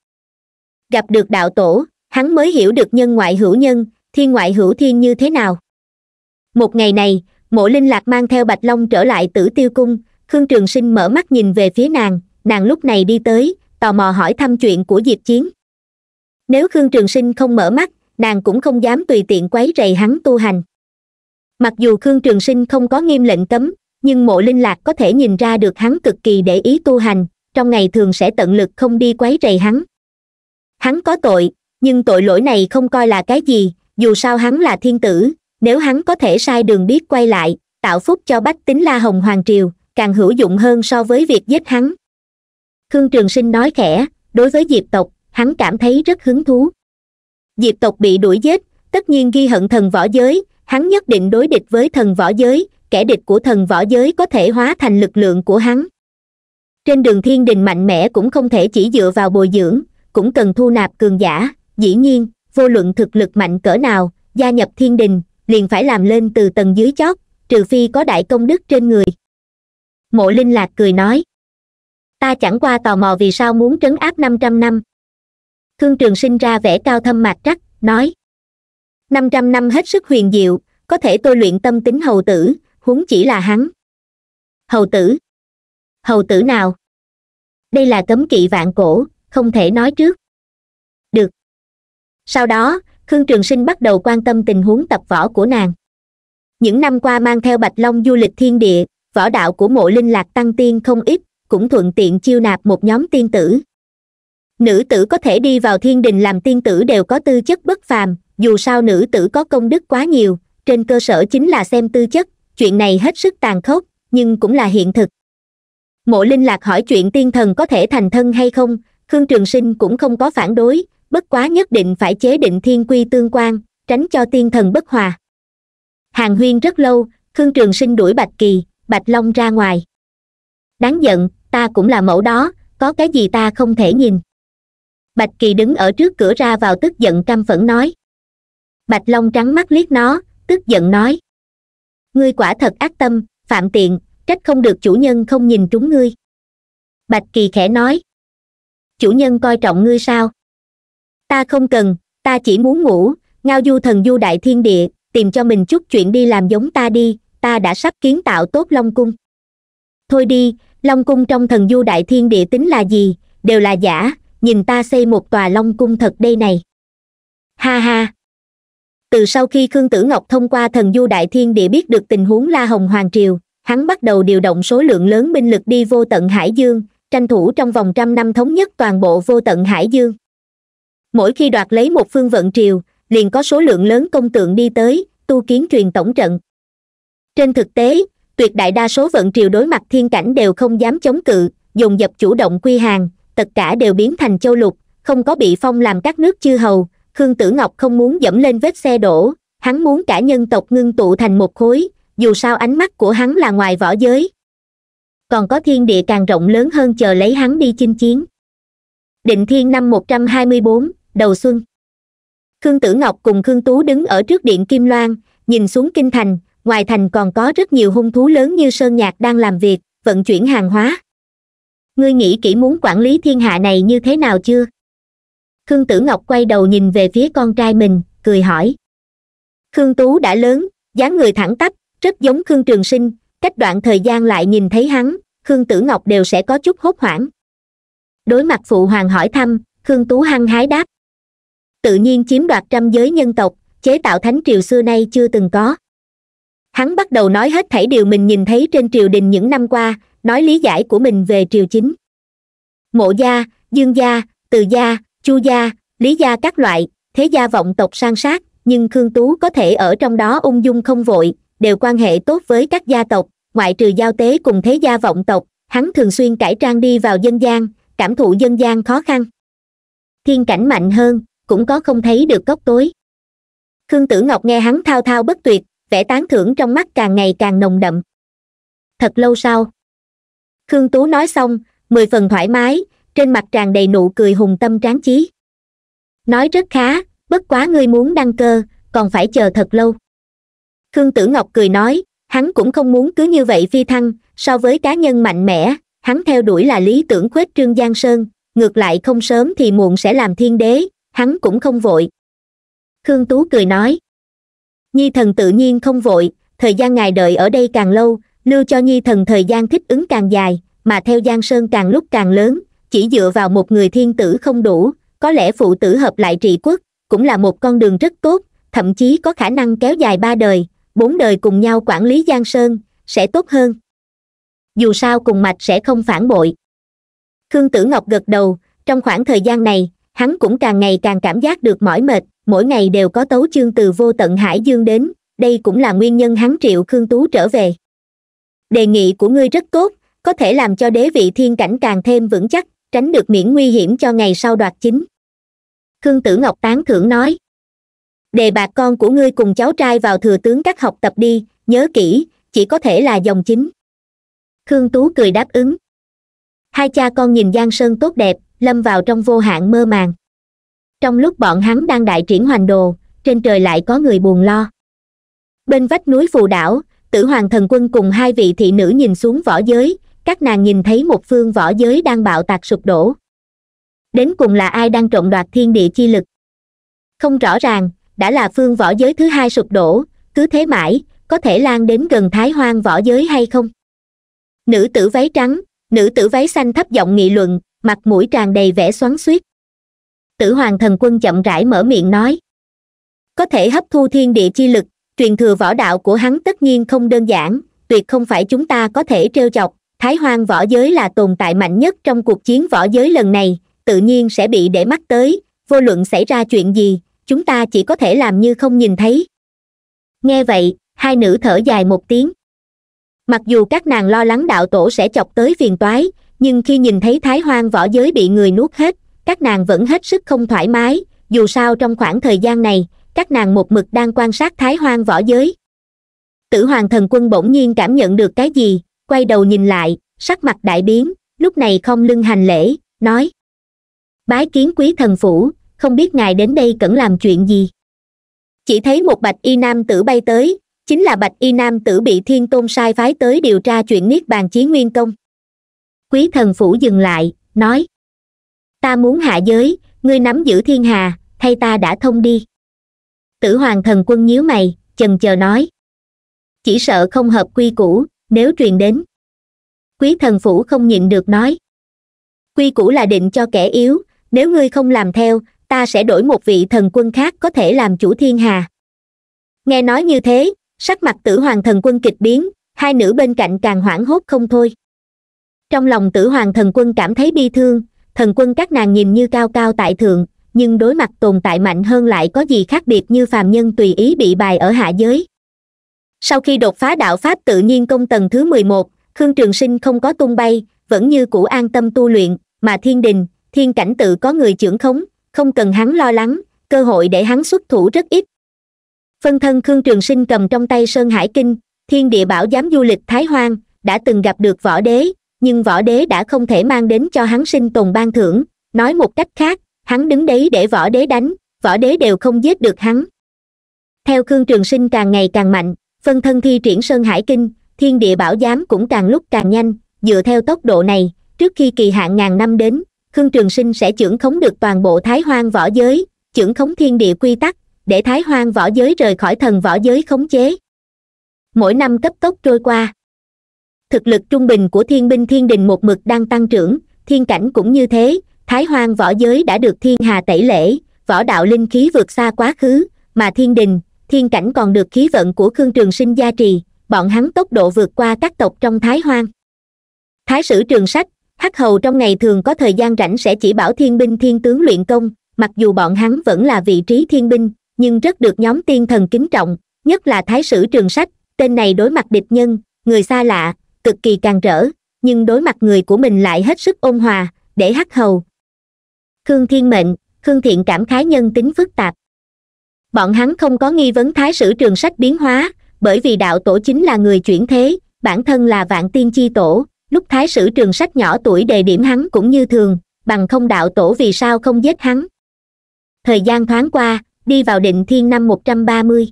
gặp được đạo tổ hắn mới hiểu được nhân ngoại hữu nhân thiên ngoại hữu thiên như thế nào một ngày này mộ linh lạc mang theo bạch long trở lại tử tiêu cung khương trường sinh mở mắt nhìn về phía nàng nàng lúc này đi tới tò mò hỏi thăm chuyện của diệp chiến nếu khương trường sinh không mở mắt nàng cũng không dám tùy tiện quấy rầy hắn tu hành mặc dù khương trường sinh không có nghiêm lệnh cấm nhưng mộ linh lạc có thể nhìn ra được hắn cực kỳ để ý tu hành trong ngày thường sẽ tận lực không đi quấy rầy hắn hắn có tội nhưng tội lỗi này không coi là cái gì dù sao hắn là thiên tử nếu hắn có thể sai đường biết quay lại tạo phúc cho bách tính la hồng hoàng triều càng hữu dụng hơn so với việc giết hắn khương trường sinh nói khẽ đối với diệp tộc hắn cảm thấy rất hứng thú diệp tộc bị đuổi giết tất nhiên ghi hận thần võ giới hắn nhất định đối địch với thần võ giới kẻ địch của thần võ giới có thể hóa thành lực lượng của hắn trên đường thiên đình mạnh mẽ cũng không thể chỉ dựa vào bồi dưỡng cũng cần thu nạp cường giả dĩ nhiên vô luận thực lực mạnh cỡ nào gia nhập thiên đình liền phải làm lên từ tầng dưới chót trừ phi có đại công đức trên người mộ linh lạc cười nói ta chẳng qua tò mò vì sao muốn trấn áp năm trăm năm Khương trường sinh ra vẻ cao thâm mạc trắc nói năm trăm năm hết sức huyền diệu có thể tôi luyện tâm tính hầu tử huống chỉ là hắn hầu tử hầu tử nào đây là cấm kỵ vạn cổ không thể nói trước được sau đó khương trường sinh bắt đầu quan tâm tình huống tập võ của nàng những năm qua mang theo bạch long du lịch thiên địa võ đạo của mộ linh lạc tăng tiên không ít cũng thuận tiện chiêu nạp một nhóm tiên tử nữ tử có thể đi vào thiên đình làm tiên tử đều có tư chất bất phàm dù sao nữ tử có công đức quá nhiều trên cơ sở chính là xem tư chất chuyện này hết sức tàn khốc nhưng cũng là hiện thực mộ linh lạc hỏi chuyện tiên thần có thể thành thân hay không khương trường sinh cũng không có phản đối bất quá nhất định phải chế định thiên quy tương quan tránh cho tiên thần bất hòa hàng huyên rất lâu khương trường sinh đuổi bạch kỳ bạch long ra ngoài đáng giận ta cũng là mẫu đó có cái gì ta không thể nhìn bạch kỳ đứng ở trước cửa ra vào tức giận căm phẫn nói bạch long trắng mắt liếc nó tức giận nói ngươi quả thật ác tâm phạm tiện trách không được chủ nhân không nhìn trúng ngươi bạch kỳ khẽ nói chủ nhân coi trọng ngươi sao ta không cần ta chỉ muốn ngủ ngao du thần du đại thiên địa tìm cho mình chút chuyện đi làm giống ta đi ta đã sắp kiến tạo tốt long cung thôi đi long cung trong thần du đại thiên địa tính là gì đều là giả nhìn ta xây một tòa long cung thật đây này ha ha từ sau khi khương tử ngọc thông qua thần du đại thiên địa biết được tình huống la hồng hoàng triều hắn bắt đầu điều động số lượng lớn binh lực đi vô tận hải dương tranh thủ trong vòng trăm năm thống nhất toàn bộ vô tận hải dương mỗi khi đoạt lấy một phương vận triều liền có số lượng lớn công tượng đi tới tu kiến truyền tổng trận trên thực tế tuyệt đại đa số vận triều đối mặt thiên cảnh đều không dám chống cự dùng dập chủ động quy hàng tất cả đều biến thành châu lục không có bị phong làm các nước chư hầu khương tử ngọc không muốn dẫm lên vết xe đổ hắn muốn cả nhân tộc ngưng tụ thành một khối dù sao ánh mắt của hắn là ngoài võ giới còn có thiên địa càng rộng lớn hơn chờ lấy hắn đi chinh chiến định thiên năm một trăm hai mươi bốn đầu xuân khương tử ngọc cùng khương tú đứng ở trước điện kim loan nhìn xuống kinh thành ngoài thành còn có rất nhiều hung thú lớn như sơn nhạc đang làm việc vận chuyển hàng hóa ngươi nghĩ kỹ muốn quản lý thiên hạ này như thế nào chưa khương tử ngọc quay đầu nhìn về phía con trai mình cười hỏi khương tú đã lớn dáng người thẳng tắp rất giống khương trường sinh cách đoạn thời gian lại nhìn thấy hắn khương tử ngọc đều sẽ có chút hốt hoảng đối mặt phụ hoàng hỏi thăm khương tú hăng hái đáp tự nhiên chiếm đoạt trăm giới nhân tộc chế tạo thánh triều xưa nay chưa từng có hắn bắt đầu nói hết thảy điều mình nhìn thấy trên triều đình những năm qua nói lý giải của mình về triều chính mộ gia dương gia từ gia chu gia lý gia các loại thế gia vọng tộc sang sát nhưng khương tú có thể ở trong đó ung dung không vội đều quan hệ tốt với các gia tộc ngoại trừ giao tế cùng thế gia vọng tộc hắn thường xuyên cải trang đi vào dân gian cảm thụ dân gian khó khăn thiên cảnh mạnh hơn cũng có không thấy được góc tối khương tử ngọc nghe hắn thao thao bất tuyệt vẻ tán thưởng trong mắt càng ngày càng nồng đậm thật lâu sau khương tú nói xong mười phần thoải mái trên mặt tràn đầy nụ cười hùng tâm tráng chí nói rất khá bất quá ngươi muốn đăng cơ còn phải chờ thật lâu khương tử ngọc cười nói hắn cũng không muốn cứ như vậy phi thăng so với cá nhân mạnh mẽ hắn theo đuổi là lý tưởng khuếch trương giang sơn ngược lại không sớm thì muộn sẽ làm thiên đế hắn cũng không vội khương tú cười nói nhi thần tự nhiên không vội thời gian ngài đợi ở đây càng lâu lưu cho nhi thần thời gian thích ứng càng dài mà theo giang sơn càng lúc càng lớn chỉ dựa vào một người thiên tử không đủ có lẽ phụ tử hợp lại trị quốc cũng là một con đường rất tốt thậm chí có khả năng kéo dài ba đời bốn đời cùng nhau quản lý giang sơn sẽ tốt hơn dù sao cùng mạch sẽ không phản bội khương tử ngọc gật đầu trong khoảng thời gian này hắn cũng càng ngày càng cảm giác được mỏi mệt mỗi ngày đều có tấu chương từ vô tận hải dương đến đây cũng là nguyên nhân hắn triệu khương tú trở về đề nghị của ngươi rất tốt có thể làm cho đế vị thiên cảnh càng thêm vững chắc tránh được miễn nguy hiểm cho ngày sau đoạt chính khương tử ngọc tán thưởng nói đề bạc con của ngươi cùng cháu trai vào thừa tướng các học tập đi nhớ kỹ chỉ có thể là dòng chính khương tú cười đáp ứng hai cha con nhìn giang sơn tốt đẹp lâm vào trong vô hạn mơ màng trong lúc bọn hắn đang đại triển hoành đồ trên trời lại có người buồn lo bên vách núi phù đảo tử hoàng thần quân cùng hai vị thị nữ nhìn xuống võ giới các nàng nhìn thấy một phương võ giới đang bạo tạc sụp đổ đến cùng là ai đang trộn đoạt thiên địa chi lực không rõ ràng đã là phương võ giới thứ hai sụp đổ cứ thế mãi có thể lan đến gần thái hoang võ giới hay không nữ tử váy trắng nữ tử váy xanh thấp giọng nghị luận mặt mũi tràn đầy vẻ xoắn xuýt tử hoàng thần quân chậm rãi mở miệng nói có thể hấp thu thiên địa chi lực truyền thừa võ đạo của hắn tất nhiên không đơn giản tuyệt không phải chúng ta có thể trêu chọc thái hoang võ giới là tồn tại mạnh nhất trong cuộc chiến võ giới lần này tự nhiên sẽ bị để mắt tới vô luận xảy ra chuyện gì chúng ta chỉ có thể làm như không nhìn thấy nghe vậy hai nữ thở dài một tiếng mặc dù các nàng lo lắng đạo tổ sẽ chọc tới phiền toái nhưng khi nhìn thấy thái hoang võ giới bị người nuốt hết các nàng vẫn hết sức không thoải mái dù sao trong khoảng thời gian này các nàng một mực đang quan sát thái hoang võ giới tử hoàng thần quân bỗng nhiên cảm nhận được cái gì quay đầu nhìn lại sắc mặt đại biến lúc này không lưng hành lễ nói bái kiến quý thần phủ không biết ngài đến đây cẩn làm chuyện gì chỉ thấy một bạch y nam tử bay tới chính là bạch y nam tử bị thiên tôn sai phái tới điều tra chuyện niết bàn chí nguyên công quý thần phủ dừng lại nói ta muốn hạ giới ngươi nắm giữ thiên hà thay ta đã thông đi tử hoàng thần quân nhíu mày chần chờ nói chỉ sợ không hợp quy củ nếu truyền đến quý thần phủ không nhịn được nói quy củ là định cho kẻ yếu nếu ngươi không làm theo ta sẽ đổi một vị thần quân khác có thể làm chủ thiên hà nghe nói như thế sắc mặt tử hoàng thần quân kịch biến hai nữ bên cạnh càng hoảng hốt không thôi trong lòng tử hoàng thần quân cảm thấy bi thương thần quân các nàng nhìn như cao cao tại thượng nhưng đối mặt tồn tại mạnh hơn lại có gì khác biệt như phàm nhân tùy ý bị bài ở hạ giới sau khi đột phá đạo pháp tự nhiên công tầng thứ mười một khương trường sinh không có tung bay vẫn như cũ an tâm tu luyện mà thiên đình thiên cảnh tự có người trưởng khống không cần hắn lo lắng cơ hội để hắn xuất thủ rất ít phân thân khương trường sinh cầm trong tay sơn hải kinh thiên địa bảo giám du lịch thái hoang đã từng gặp được võ đế nhưng võ đế đã không thể mang đến cho hắn sinh tồn ban thưởng nói một cách khác hắn đứng đấy để võ đế đánh võ đế đều không giết được hắn theo khương trường sinh càng ngày càng mạnh phân thân thi triển sơn hải kinh thiên địa bảo giám cũng càng lúc càng nhanh dựa theo tốc độ này trước khi kỳ hạn ngàn năm đến khương trường sinh sẽ trưởng khống được toàn bộ thái hoang võ giới trưởng khống thiên địa quy tắc để thái hoang võ giới rời khỏi thần võ giới khống chế mỗi năm cấp tốc trôi qua thực lực trung bình của thiên binh thiên đình một mực đang tăng trưởng thiên cảnh cũng như thế thái hoang võ giới đã được thiên hà tẩy lễ võ đạo linh khí vượt xa quá khứ mà thiên đình thiên cảnh còn được khí vận của khương trường sinh gia trì bọn hắn tốc độ vượt qua các tộc trong thái hoang thái sử trường sách hắc hầu trong ngày thường có thời gian rảnh sẽ chỉ bảo thiên binh thiên tướng luyện công mặc dù bọn hắn vẫn là vị trí thiên binh nhưng rất được nhóm tiên thần kính trọng nhất là thái sử trường sách tên này đối mặt địch nhân người xa lạ cực kỳ càng rỡ nhưng đối mặt người của mình lại hết sức ôn hòa để hắc hầu khương thiên mệnh khương thiện cảm khái nhân tính phức tạp bọn hắn không có nghi vấn thái sử trường sách biến hóa bởi vì đạo tổ chính là người chuyển thế bản thân là vạn tiên chi tổ lúc thái sử trường sách nhỏ tuổi đề điểm hắn cũng như thường bằng không đạo tổ vì sao không giết hắn thời gian thoáng qua đi vào định thiên năm một trăm ba mươi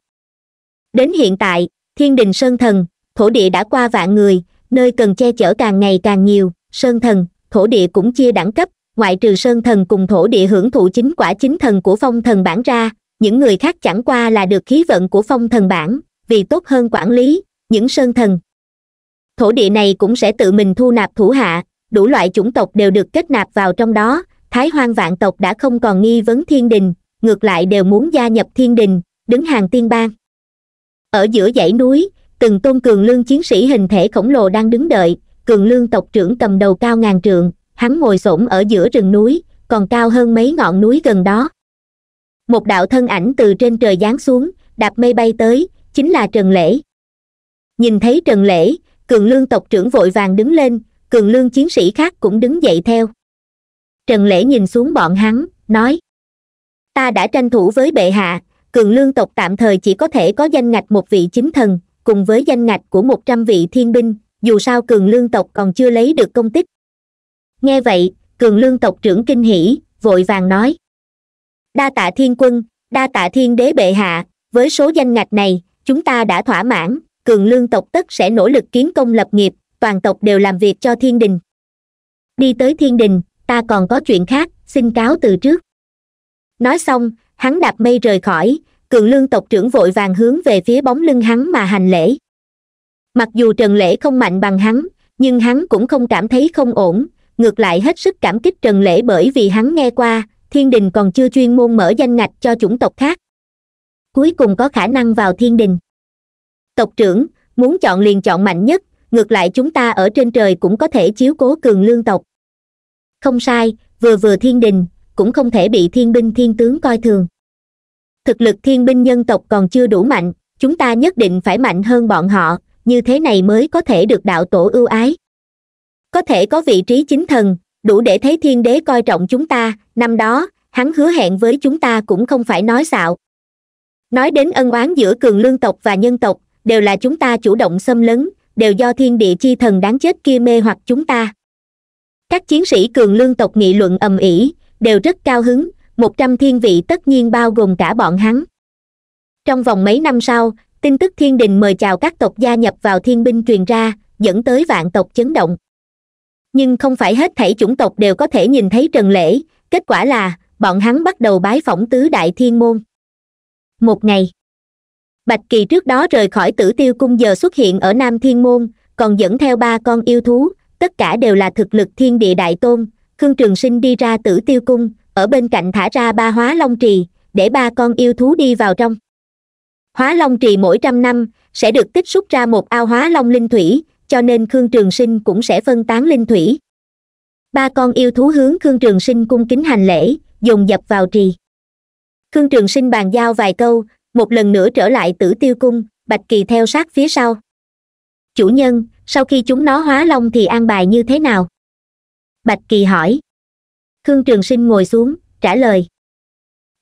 đến hiện tại thiên đình sơn thần thổ địa đã qua vạn người nơi cần che chở càng ngày càng nhiều sơn thần thổ địa cũng chia đẳng cấp ngoại trừ sơn thần cùng thổ địa hưởng thụ chính quả chính thần của phong thần bản ra những người khác chẳng qua là được khí vận của phong thần bản vì tốt hơn quản lý những sơn thần thổ địa này cũng sẽ tự mình thu nạp thủ hạ đủ loại chủng tộc đều được kết nạp vào trong đó thái hoang vạn tộc đã không còn nghi vấn thiên đình ngược lại đều muốn gia nhập thiên đình đứng hàng tiên bang ở giữa dãy núi từng tôn cường lương chiến sĩ hình thể khổng lồ đang đứng đợi cường lương tộc trưởng cầm đầu cao ngàn trượng hắn ngồi xổm ở giữa rừng núi còn cao hơn mấy ngọn núi gần đó một đạo thân ảnh từ trên trời giáng xuống đạp mây bay tới chính là trần lễ nhìn thấy trần lễ cường lương tộc trưởng vội vàng đứng lên cường lương chiến sĩ khác cũng đứng dậy theo trần lễ nhìn xuống bọn hắn nói ta đã tranh thủ với bệ hạ cường lương tộc tạm thời chỉ có thể có danh ngạch một vị chính thần cùng với danh ngạch của một trăm vị thiên binh dù sao cường lương tộc còn chưa lấy được công tích nghe vậy cường lương tộc trưởng kinh hỉ vội vàng nói đa tạ thiên quân đa tạ thiên đế bệ hạ với số danh ngạch này chúng ta đã thỏa mãn cường lương tộc tất sẽ nỗ lực kiến công lập nghiệp toàn tộc đều làm việc cho thiên đình đi tới thiên đình ta còn có chuyện khác xin cáo từ trước nói xong hắn đạp mây rời khỏi cường lương tộc trưởng vội vàng hướng về phía bóng lưng hắn mà hành lễ mặc dù trần lễ không mạnh bằng hắn nhưng hắn cũng không cảm thấy không ổn ngược lại hết sức cảm kích trần lễ bởi vì hắn nghe qua thiên đình còn chưa chuyên môn mở danh ngạch cho chủng tộc khác cuối cùng có khả năng vào thiên đình tộc trưởng muốn chọn liền chọn mạnh nhất ngược lại chúng ta ở trên trời cũng có thể chiếu cố cường lương tộc không sai vừa vừa thiên đình cũng không thể bị thiên binh thiên tướng coi thường thực lực thiên binh nhân tộc còn chưa đủ mạnh chúng ta nhất định phải mạnh hơn bọn họ như thế này mới có thể được đạo tổ ưu ái có thể có vị trí chính thần đủ để thấy thiên đế coi trọng chúng ta năm đó hắn hứa hẹn với chúng ta cũng không phải nói xạo nói đến ân oán giữa cường lương tộc và nhân tộc đều là chúng ta chủ động xâm lấn đều do thiên địa chi thần đáng chết kia mê hoặc chúng ta các chiến sĩ cường lương tộc nghị luận ầm ĩ đều rất cao hứng một trăm thiên vị tất nhiên bao gồm cả bọn hắn trong vòng mấy năm sau tin tức thiên đình mời chào các tộc gia nhập vào thiên binh truyền ra dẫn tới vạn tộc chấn động nhưng không phải hết thảy chủng tộc đều có thể nhìn thấy trần lễ kết quả là bọn hắn bắt đầu bái phỏng tứ đại thiên môn một ngày bạch kỳ trước đó rời khỏi tử tiêu cung giờ xuất hiện ở nam thiên môn còn dẫn theo ba con yêu thú tất cả đều là thực lực thiên địa đại tôn khương trường sinh đi ra tử tiêu cung ở bên cạnh thả ra ba hóa long trì để ba con yêu thú đi vào trong hóa long trì mỗi trăm năm sẽ được tích xúc ra một ao hóa long linh thủy cho nên khương trường sinh cũng sẽ phân tán linh thủy ba con yêu thú hướng khương trường sinh cung kính hành lễ dồn dập vào trì khương trường sinh bàn giao vài câu một lần nữa trở lại tử tiêu cung bạch kỳ theo sát phía sau chủ nhân sau khi chúng nó hóa long thì an bài như thế nào bạch kỳ hỏi khương trường sinh ngồi xuống trả lời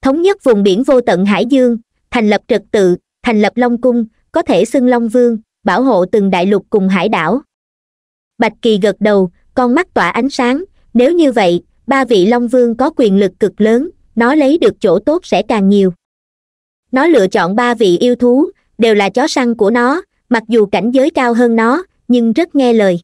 thống nhất vùng biển vô tận hải dương thành lập trật tự thành lập long cung có thể xưng long vương bảo hộ từng đại lục cùng hải đảo bạch kỳ gật đầu con mắt tỏa ánh sáng nếu như vậy ba vị long vương có quyền lực cực lớn nó lấy được chỗ tốt sẽ càng nhiều nó lựa chọn ba vị yêu thú đều là chó săn của nó mặc dù cảnh giới cao hơn nó nhưng rất nghe lời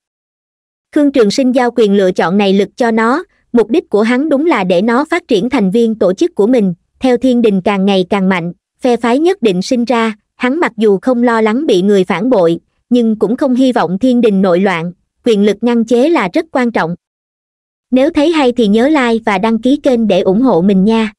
khương trường sinh giao quyền lựa chọn này lực cho nó mục đích của hắn đúng là để nó phát triển thành viên tổ chức của mình theo thiên đình càng ngày càng mạnh phe phái nhất định sinh ra hắn mặc dù không lo lắng bị người phản bội nhưng cũng không hy vọng thiên đình nội loạn quyền lực ngăn chế là rất quan trọng nếu thấy hay thì nhớ like và đăng ký kênh để ủng hộ mình nha